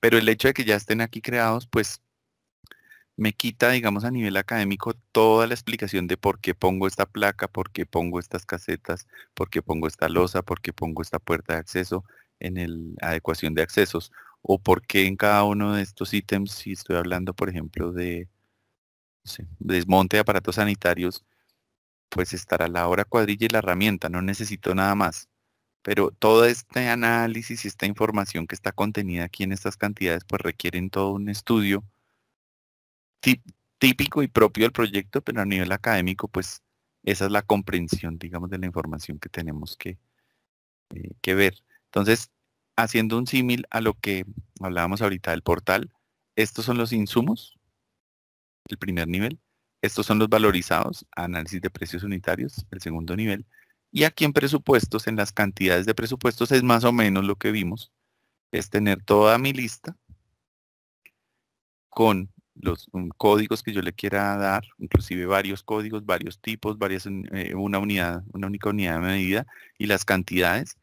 Pero el hecho de que ya estén aquí creados, pues me quita, digamos, a nivel académico toda la explicación de por qué pongo esta placa, por qué pongo estas casetas, por qué pongo esta losa, por qué pongo esta puerta de acceso en el adecuación de accesos o por qué en cada uno de estos ítems, si estoy hablando, por ejemplo, de desmonte de aparatos sanitarios, pues estará la hora cuadrilla y la herramienta, no necesito nada más. Pero todo este análisis y esta información que está contenida aquí en estas cantidades, pues requieren todo un estudio típico y propio del proyecto, pero a nivel académico, pues esa es la comprensión, digamos, de la información que tenemos que, eh, que ver. Entonces, haciendo un símil a lo que hablábamos ahorita del portal, estos son los insumos, el primer nivel, estos son los valorizados, análisis de precios unitarios, el segundo nivel, y aquí en presupuestos, en las cantidades de presupuestos, es más o menos lo que vimos, es tener toda mi lista con los mm, códigos que yo le quiera dar, inclusive varios códigos, varios tipos, varias, mm, eh, una unidad, una única unidad de medida y las cantidades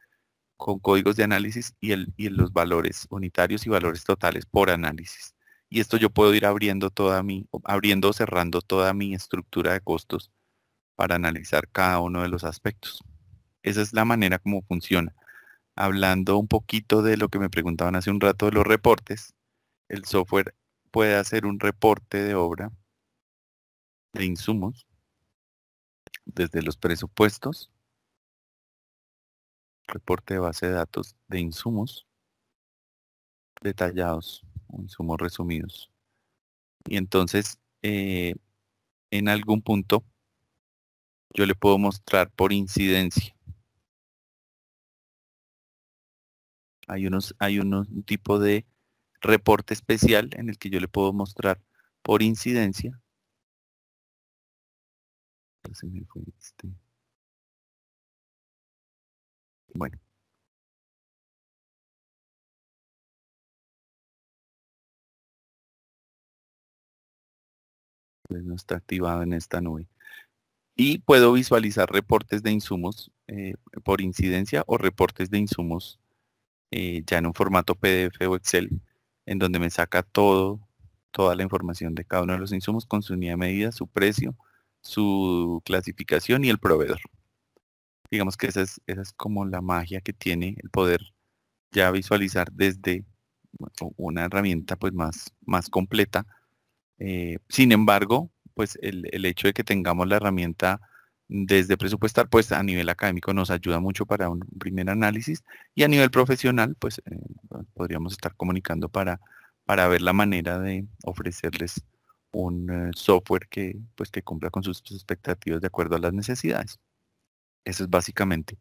con códigos de análisis y, el, y los valores unitarios y valores totales por análisis. Y esto yo puedo ir abriendo toda mi, abriendo o cerrando toda mi estructura de costos para analizar cada uno de los aspectos. Esa es la manera como funciona. Hablando un poquito de lo que me preguntaban hace un rato de los reportes, el software puede hacer un reporte de obra de insumos desde los presupuestos, reporte de base de datos de insumos detallados, insumos resumidos. Y entonces, eh, en algún punto, yo le puedo mostrar por incidencia. Hay unos, hay unos, un tipo de reporte especial en el que yo le puedo mostrar por incidencia. Este. Bueno. Pues no está activado en esta nube. Y puedo visualizar reportes de insumos eh, por incidencia o reportes de insumos eh, ya en un formato PDF o Excel en donde me saca todo, toda la información de cada uno de los insumos con su unidad de medida, su precio, su clasificación y el proveedor. Digamos que esa es, como la magia que tiene el poder ya visualizar desde una herramienta pues más, más completa. Eh, sin embargo, pues el hecho de que tengamos la herramienta desde presupuestar, pues a nivel académico nos ayuda mucho para un primer análisis y a nivel profesional, pues eh, podríamos estar comunicando para, para ver la manera de ofrecerles un eh, software que, pues, que cumpla con sus expectativas de acuerdo a las necesidades. Eso es básicamente.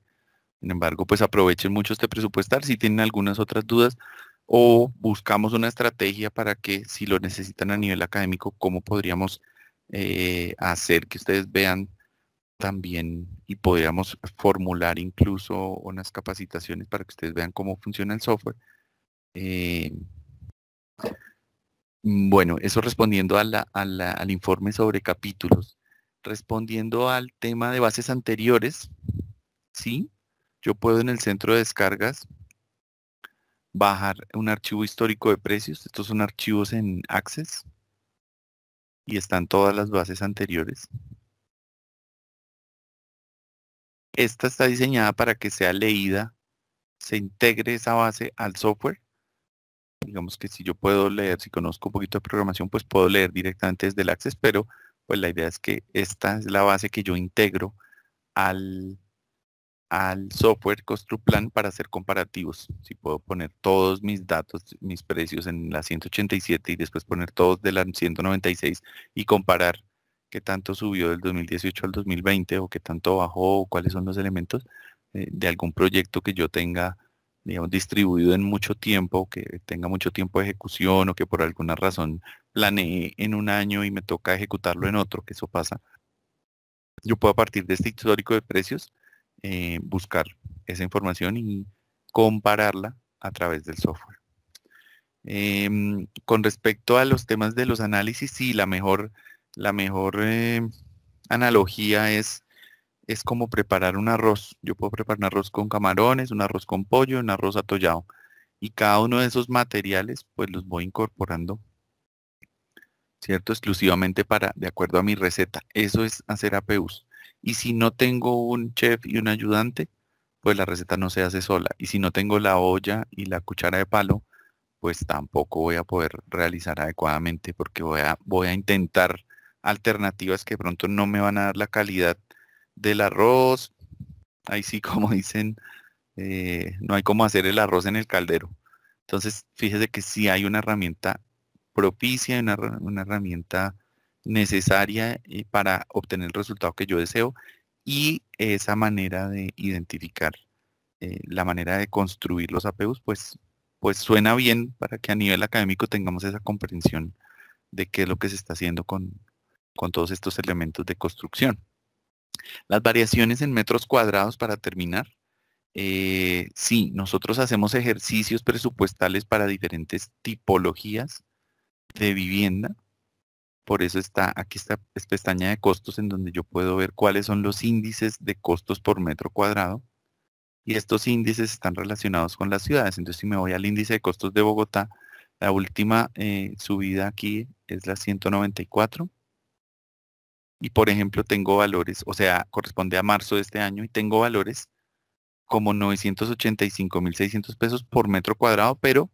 Sin embargo, pues aprovechen mucho este presupuestar. Si tienen algunas otras dudas o buscamos una estrategia para que si lo necesitan a nivel académico, cómo podríamos eh, hacer que ustedes vean también y podríamos formular incluso unas capacitaciones para que ustedes vean cómo funciona el software. Eh, mm, bueno, eso respondiendo al informe sobre capítulos. Respondiendo al tema de bases anteriores, sí, yo puedo en el centro de descargas bajar un archivo histórico de precios. Estos son archivos en Access y están todas las bases anteriores. Esta está diseñada para que sea leída, se integre esa base al software. Digamos que si yo puedo leer, si conozco un poquito de programación, pues puedo leer directamente desde el Access, pero pues la idea es que esta es la base que yo integro al, al software Plan para hacer comparativos. Si puedo poner todos mis datos, mis precios en la 187 y después poner todos de la 196 y comparar qué tanto subió del 2018 al 2020 o qué tanto bajó o cuáles son los elementos eh, de algún proyecto que yo tenga digamos, distribuido en mucho tiempo, que tenga mucho tiempo de ejecución o que por alguna razón planeé en un año y me toca ejecutarlo en otro, que eso pasa. Yo puedo a partir de este histórico de precios eh, buscar esa información y compararla a través del software. Em, con respecto a los temas de los análisis, sí, la mejor la mejor eh, analogía es, es como preparar un arroz. Yo puedo preparar un arroz con camarones, un arroz con pollo, un arroz atollado. Y cada uno de esos materiales, pues los voy incorporando, ¿cierto? Exclusivamente para, de acuerdo a mi receta. Eso es hacer APUs. Y si no tengo un chef y un ayudante, pues la receta no se hace sola. Y si no tengo la olla y la cuchara de palo, pues tampoco voy a poder realizar adecuadamente porque voy a, voy a intentar alternativas que pronto no me van a dar la calidad del arroz. Ahí sí, como dicen, eh, no hay cómo hacer el arroz en el caldero. Entonces, fíjese que si hay una herramienta propicia, una, herramienta necesaria eh, para obtener el resultado que yo deseo y esa manera de identificar eh, la manera de construir los apegos, pues, pues suena bien para que a nivel académico tengamos esa comprensión de qué es lo que se está haciendo con, con todos estos elementos de construcción. Las variaciones en metros cuadrados para terminar. Eh, sí, nosotros hacemos ejercicios presupuestales para diferentes tipologías de vivienda. Por eso está aquí esta pestaña de costos en donde yo puedo ver cuáles son los índices de costos por metro cuadrado. Y estos índices están relacionados con las ciudades. Entonces, si me voy al índice de costos de Bogotá, la última eh, subida aquí es la 194 y por ejemplo tengo valores, o sea, corresponde a marzo de este año y tengo valores como 985.600 pesos por metro cuadrado, pero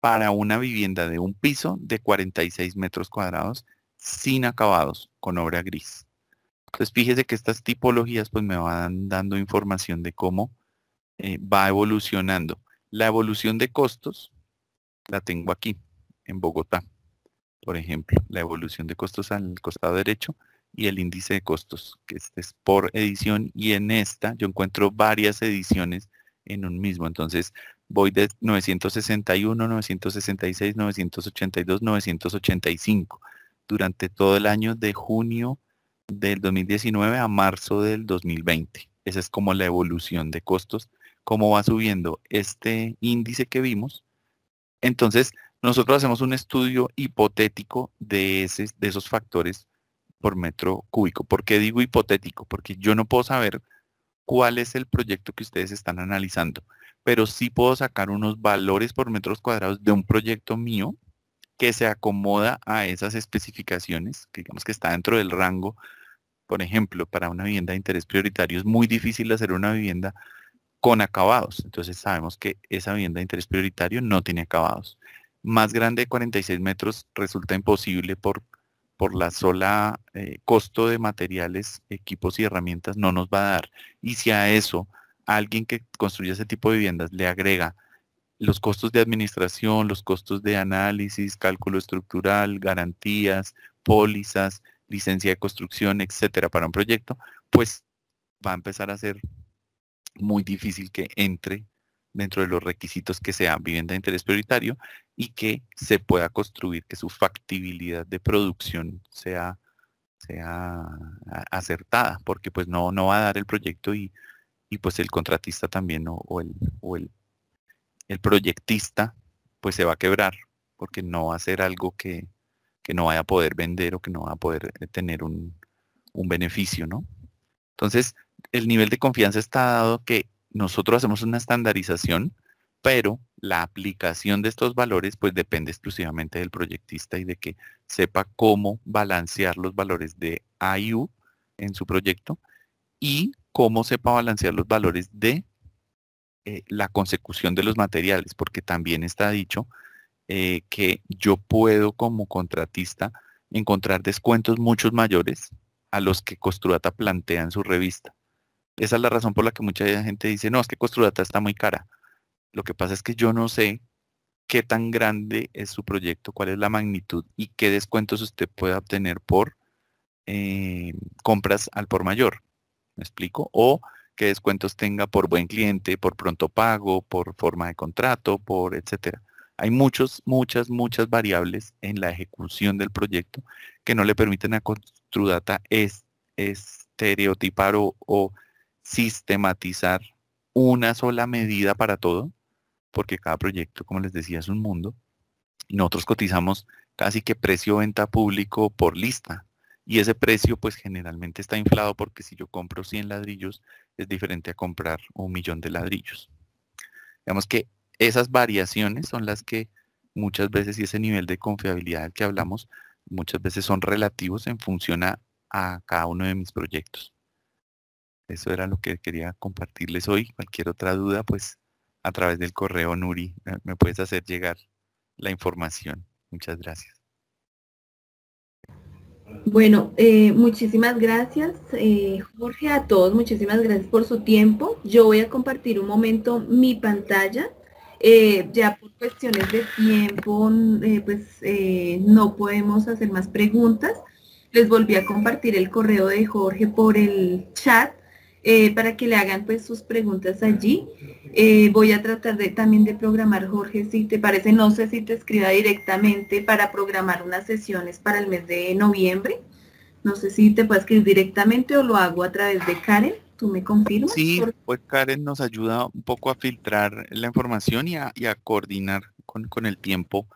para una vivienda de un piso de 46 metros cuadrados sin acabados, con obra gris. Entonces fíjese que estas tipologías pues me van dando información de cómo eh, va evolucionando. La evolución de costos la tengo aquí, en Bogotá, por ejemplo. La evolución de costos al costado derecho y el índice de costos, que este es por edición y en esta yo encuentro varias ediciones en un mismo. Entonces voy de 961, 966, 982, 985 durante todo el año de junio del 2019 a marzo del 2020. Esa es como la evolución de costos, cómo va subiendo este índice que vimos. Entonces, nosotros hacemos un estudio hipotético de, ese, de esos factores por metro cúbico. ¿Por qué digo hipotético? Porque yo no puedo saber cuál es el proyecto que ustedes están analizando, pero sí puedo sacar unos valores por metros cuadrados de un proyecto mío que se acomoda a esas especificaciones, que digamos que está dentro del rango. Por ejemplo, para una vivienda de interés prioritario es muy difícil hacer una vivienda con acabados. Entonces sabemos que esa vivienda de interés prioritario no tiene acabados. Más grande de 46 metros resulta imposible por por la sola eh, costo de materiales, equipos y herramientas no nos va a dar. Y si a eso alguien que construye ese tipo de viviendas le agrega los costos de administración, los costos de análisis, cálculo estructural, garantías, pólizas, licencia de construcción, etcétera, para un proyecto, pues va a empezar a ser muy difícil que entre dentro de los requisitos que sea vivienda de interés prioritario y que se pueda construir, que su factibilidad de producción sea, sea acertada, porque pues no, no va a dar el proyecto y, y pues el contratista también o, el, o el, el, proyectista pues se va a quebrar, porque no va a ser algo que, que, no vaya a poder vender o que no va a poder eh, tener un, un beneficio, ¿no? Entonces, el nivel de confianza está dado que nosotros hacemos una estandarización, pero la aplicación de estos valores pues depende exclusivamente del proyectista y de que sepa cómo balancear los valores de IU en su proyecto y cómo sepa balancear los valores de eh, la consecución de los materiales, porque también está dicho eh, que yo puedo como contratista encontrar descuentos muchos mayores a los que Construata plantea en su revista. Esa es la razón por la que mucha gente dice, no, es que Construdata está muy cara. Lo que pasa es que yo no sé qué tan grande es su proyecto, cuál es la magnitud y qué descuentos usted puede obtener por eh, compras al por mayor. ¿Me explico? O qué descuentos tenga por buen cliente, por pronto pago, por forma de contrato, por etcétera. Hay muchos, muchas, muchas variables en la ejecución del proyecto que no le permiten a Construdata es, estereotipar o sistematizar una sola medida para todo, porque cada proyecto, como les decía, es un mundo. nosotros cotizamos casi que precio venta público por lista. Y ese precio pues generalmente está inflado porque si yo compro 100 ladrillos es diferente a comprar un millón de ladrillos. Digamos que esas variaciones son las que muchas veces y ese nivel de confiabilidad del que hablamos muchas veces son relativos en función a cada uno de mis proyectos. Eso era lo que quería compartirles hoy. Cualquier otra duda, pues a través del correo Nuri me puedes hacer llegar la información. Muchas gracias. Bueno, eh, muchísimas gracias eh, Jorge, a todos, muchísimas gracias por su tiempo. Yo voy a compartir un momento mi pantalla. Eh, ya por cuestiones de tiempo, mm, pues no podemos hacer más preguntas. Les volví a compartir el correo de Jorge por el chat eh, para que le hagan pues sus preguntas allí. Eh, voy a tratar de, también de programar, Jorge, si te parece, no sé si te escriba directamente para programar unas sesiones para el mes de noviembre. No sé si te puedo escribir directamente o lo hago a través de Karen. ¿Tú me confirmas? Sí, pues Karen nos ayuda un poco a filtrar la información y a, coordinar con, el tiempo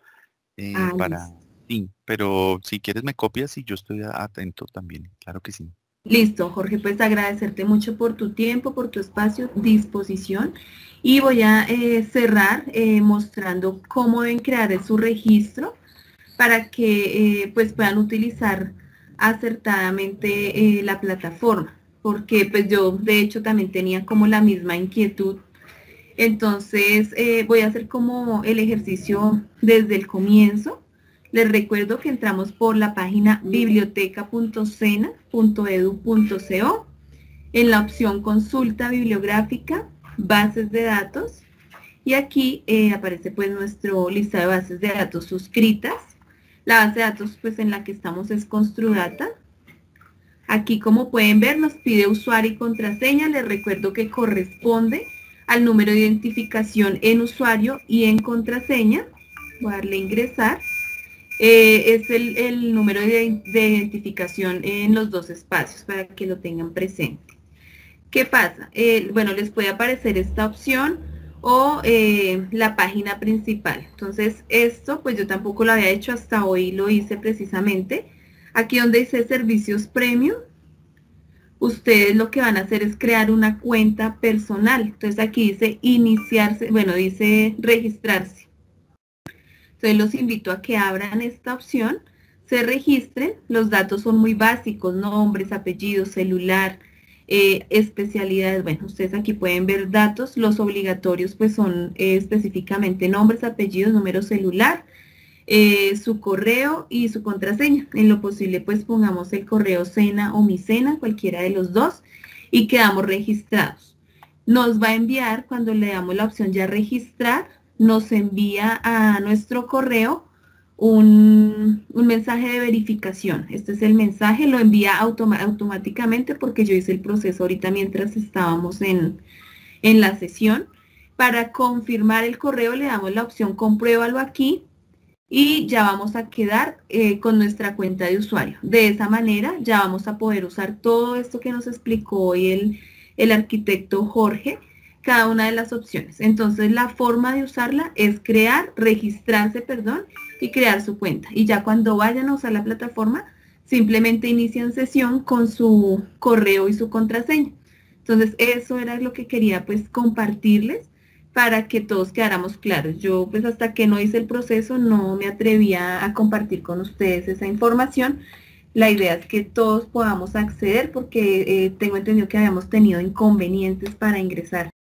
eh, ah, para... Sí, pero si quieres me copias y yo estoy atento también, claro que sí. Listo, Jorge, pues agradecerte mucho por tu tiempo, por tu espacio, disposición y voy a eh, cerrar eh, mostrando cómo deben crear su registro para que eh, pues puedan utilizar acertadamente la plataforma, porque pues yo de hecho también tenía como la misma inquietud. Entonces voy a hacer como el ejercicio desde el comienzo les recuerdo que entramos por la página biblioteca.cena.edu.co. En la opción consulta bibliográfica, bases de datos. Y aquí eh, aparece pues nuestro lista de bases de datos suscritas. La base de datos pues en la que estamos es Construdata. Aquí como pueden ver nos pide usuario y contraseña. Les recuerdo que corresponde al número de identificación en usuario y en contraseña. Voy a darle ingresar. Eh, es el, número de, identificación en los dos espacios para que lo tengan presente. ¿Qué pasa? Eh, bueno, les puede aparecer esta opción o eh, la página principal. Entonces, esto pues yo tampoco lo había hecho hasta hoy, lo hice precisamente. Aquí donde dice servicios premium, ustedes lo que van a hacer es crear una cuenta personal. Entonces aquí dice iniciarse, bueno, dice registrarse. Entonces los invito a que abran esta opción, se registren, los datos son muy básicos, nombres, apellidos, celular, eh, especialidades, bueno, ustedes aquí pueden ver datos, los obligatorios pues son eh, específicamente nombres, apellidos, número celular, eh, su correo y su contraseña. En lo posible pues pongamos el correo cena o mi cena, cualquiera de los dos, y quedamos registrados. Nos va a enviar, cuando le damos la opción ya registrar, nos envía a nuestro correo un, mensaje de verificación. Este es el mensaje, lo envía automáticamente porque yo hice el proceso ahorita mientras estábamos en, la sesión. Para confirmar el correo le damos la opción compruébalo aquí y ya vamos a quedar eh, con nuestra cuenta de usuario. De esa manera ya vamos a poder usar todo esto que nos explicó hoy el, el arquitecto Jorge cada una de las opciones. Entonces la forma de usarla es crear, registrarse, perdón, y crear su cuenta. Y ya cuando vayan a usar la plataforma, simplemente inician sesión con su correo y su contraseña. Entonces eso era lo que quería pues compartirles para que todos quedáramos claros. Yo pues hasta que no hice el proceso no me atrevía a compartir con ustedes esa información. La idea es que todos podamos acceder porque eh, tengo entendido que habíamos tenido inconvenientes para ingresar.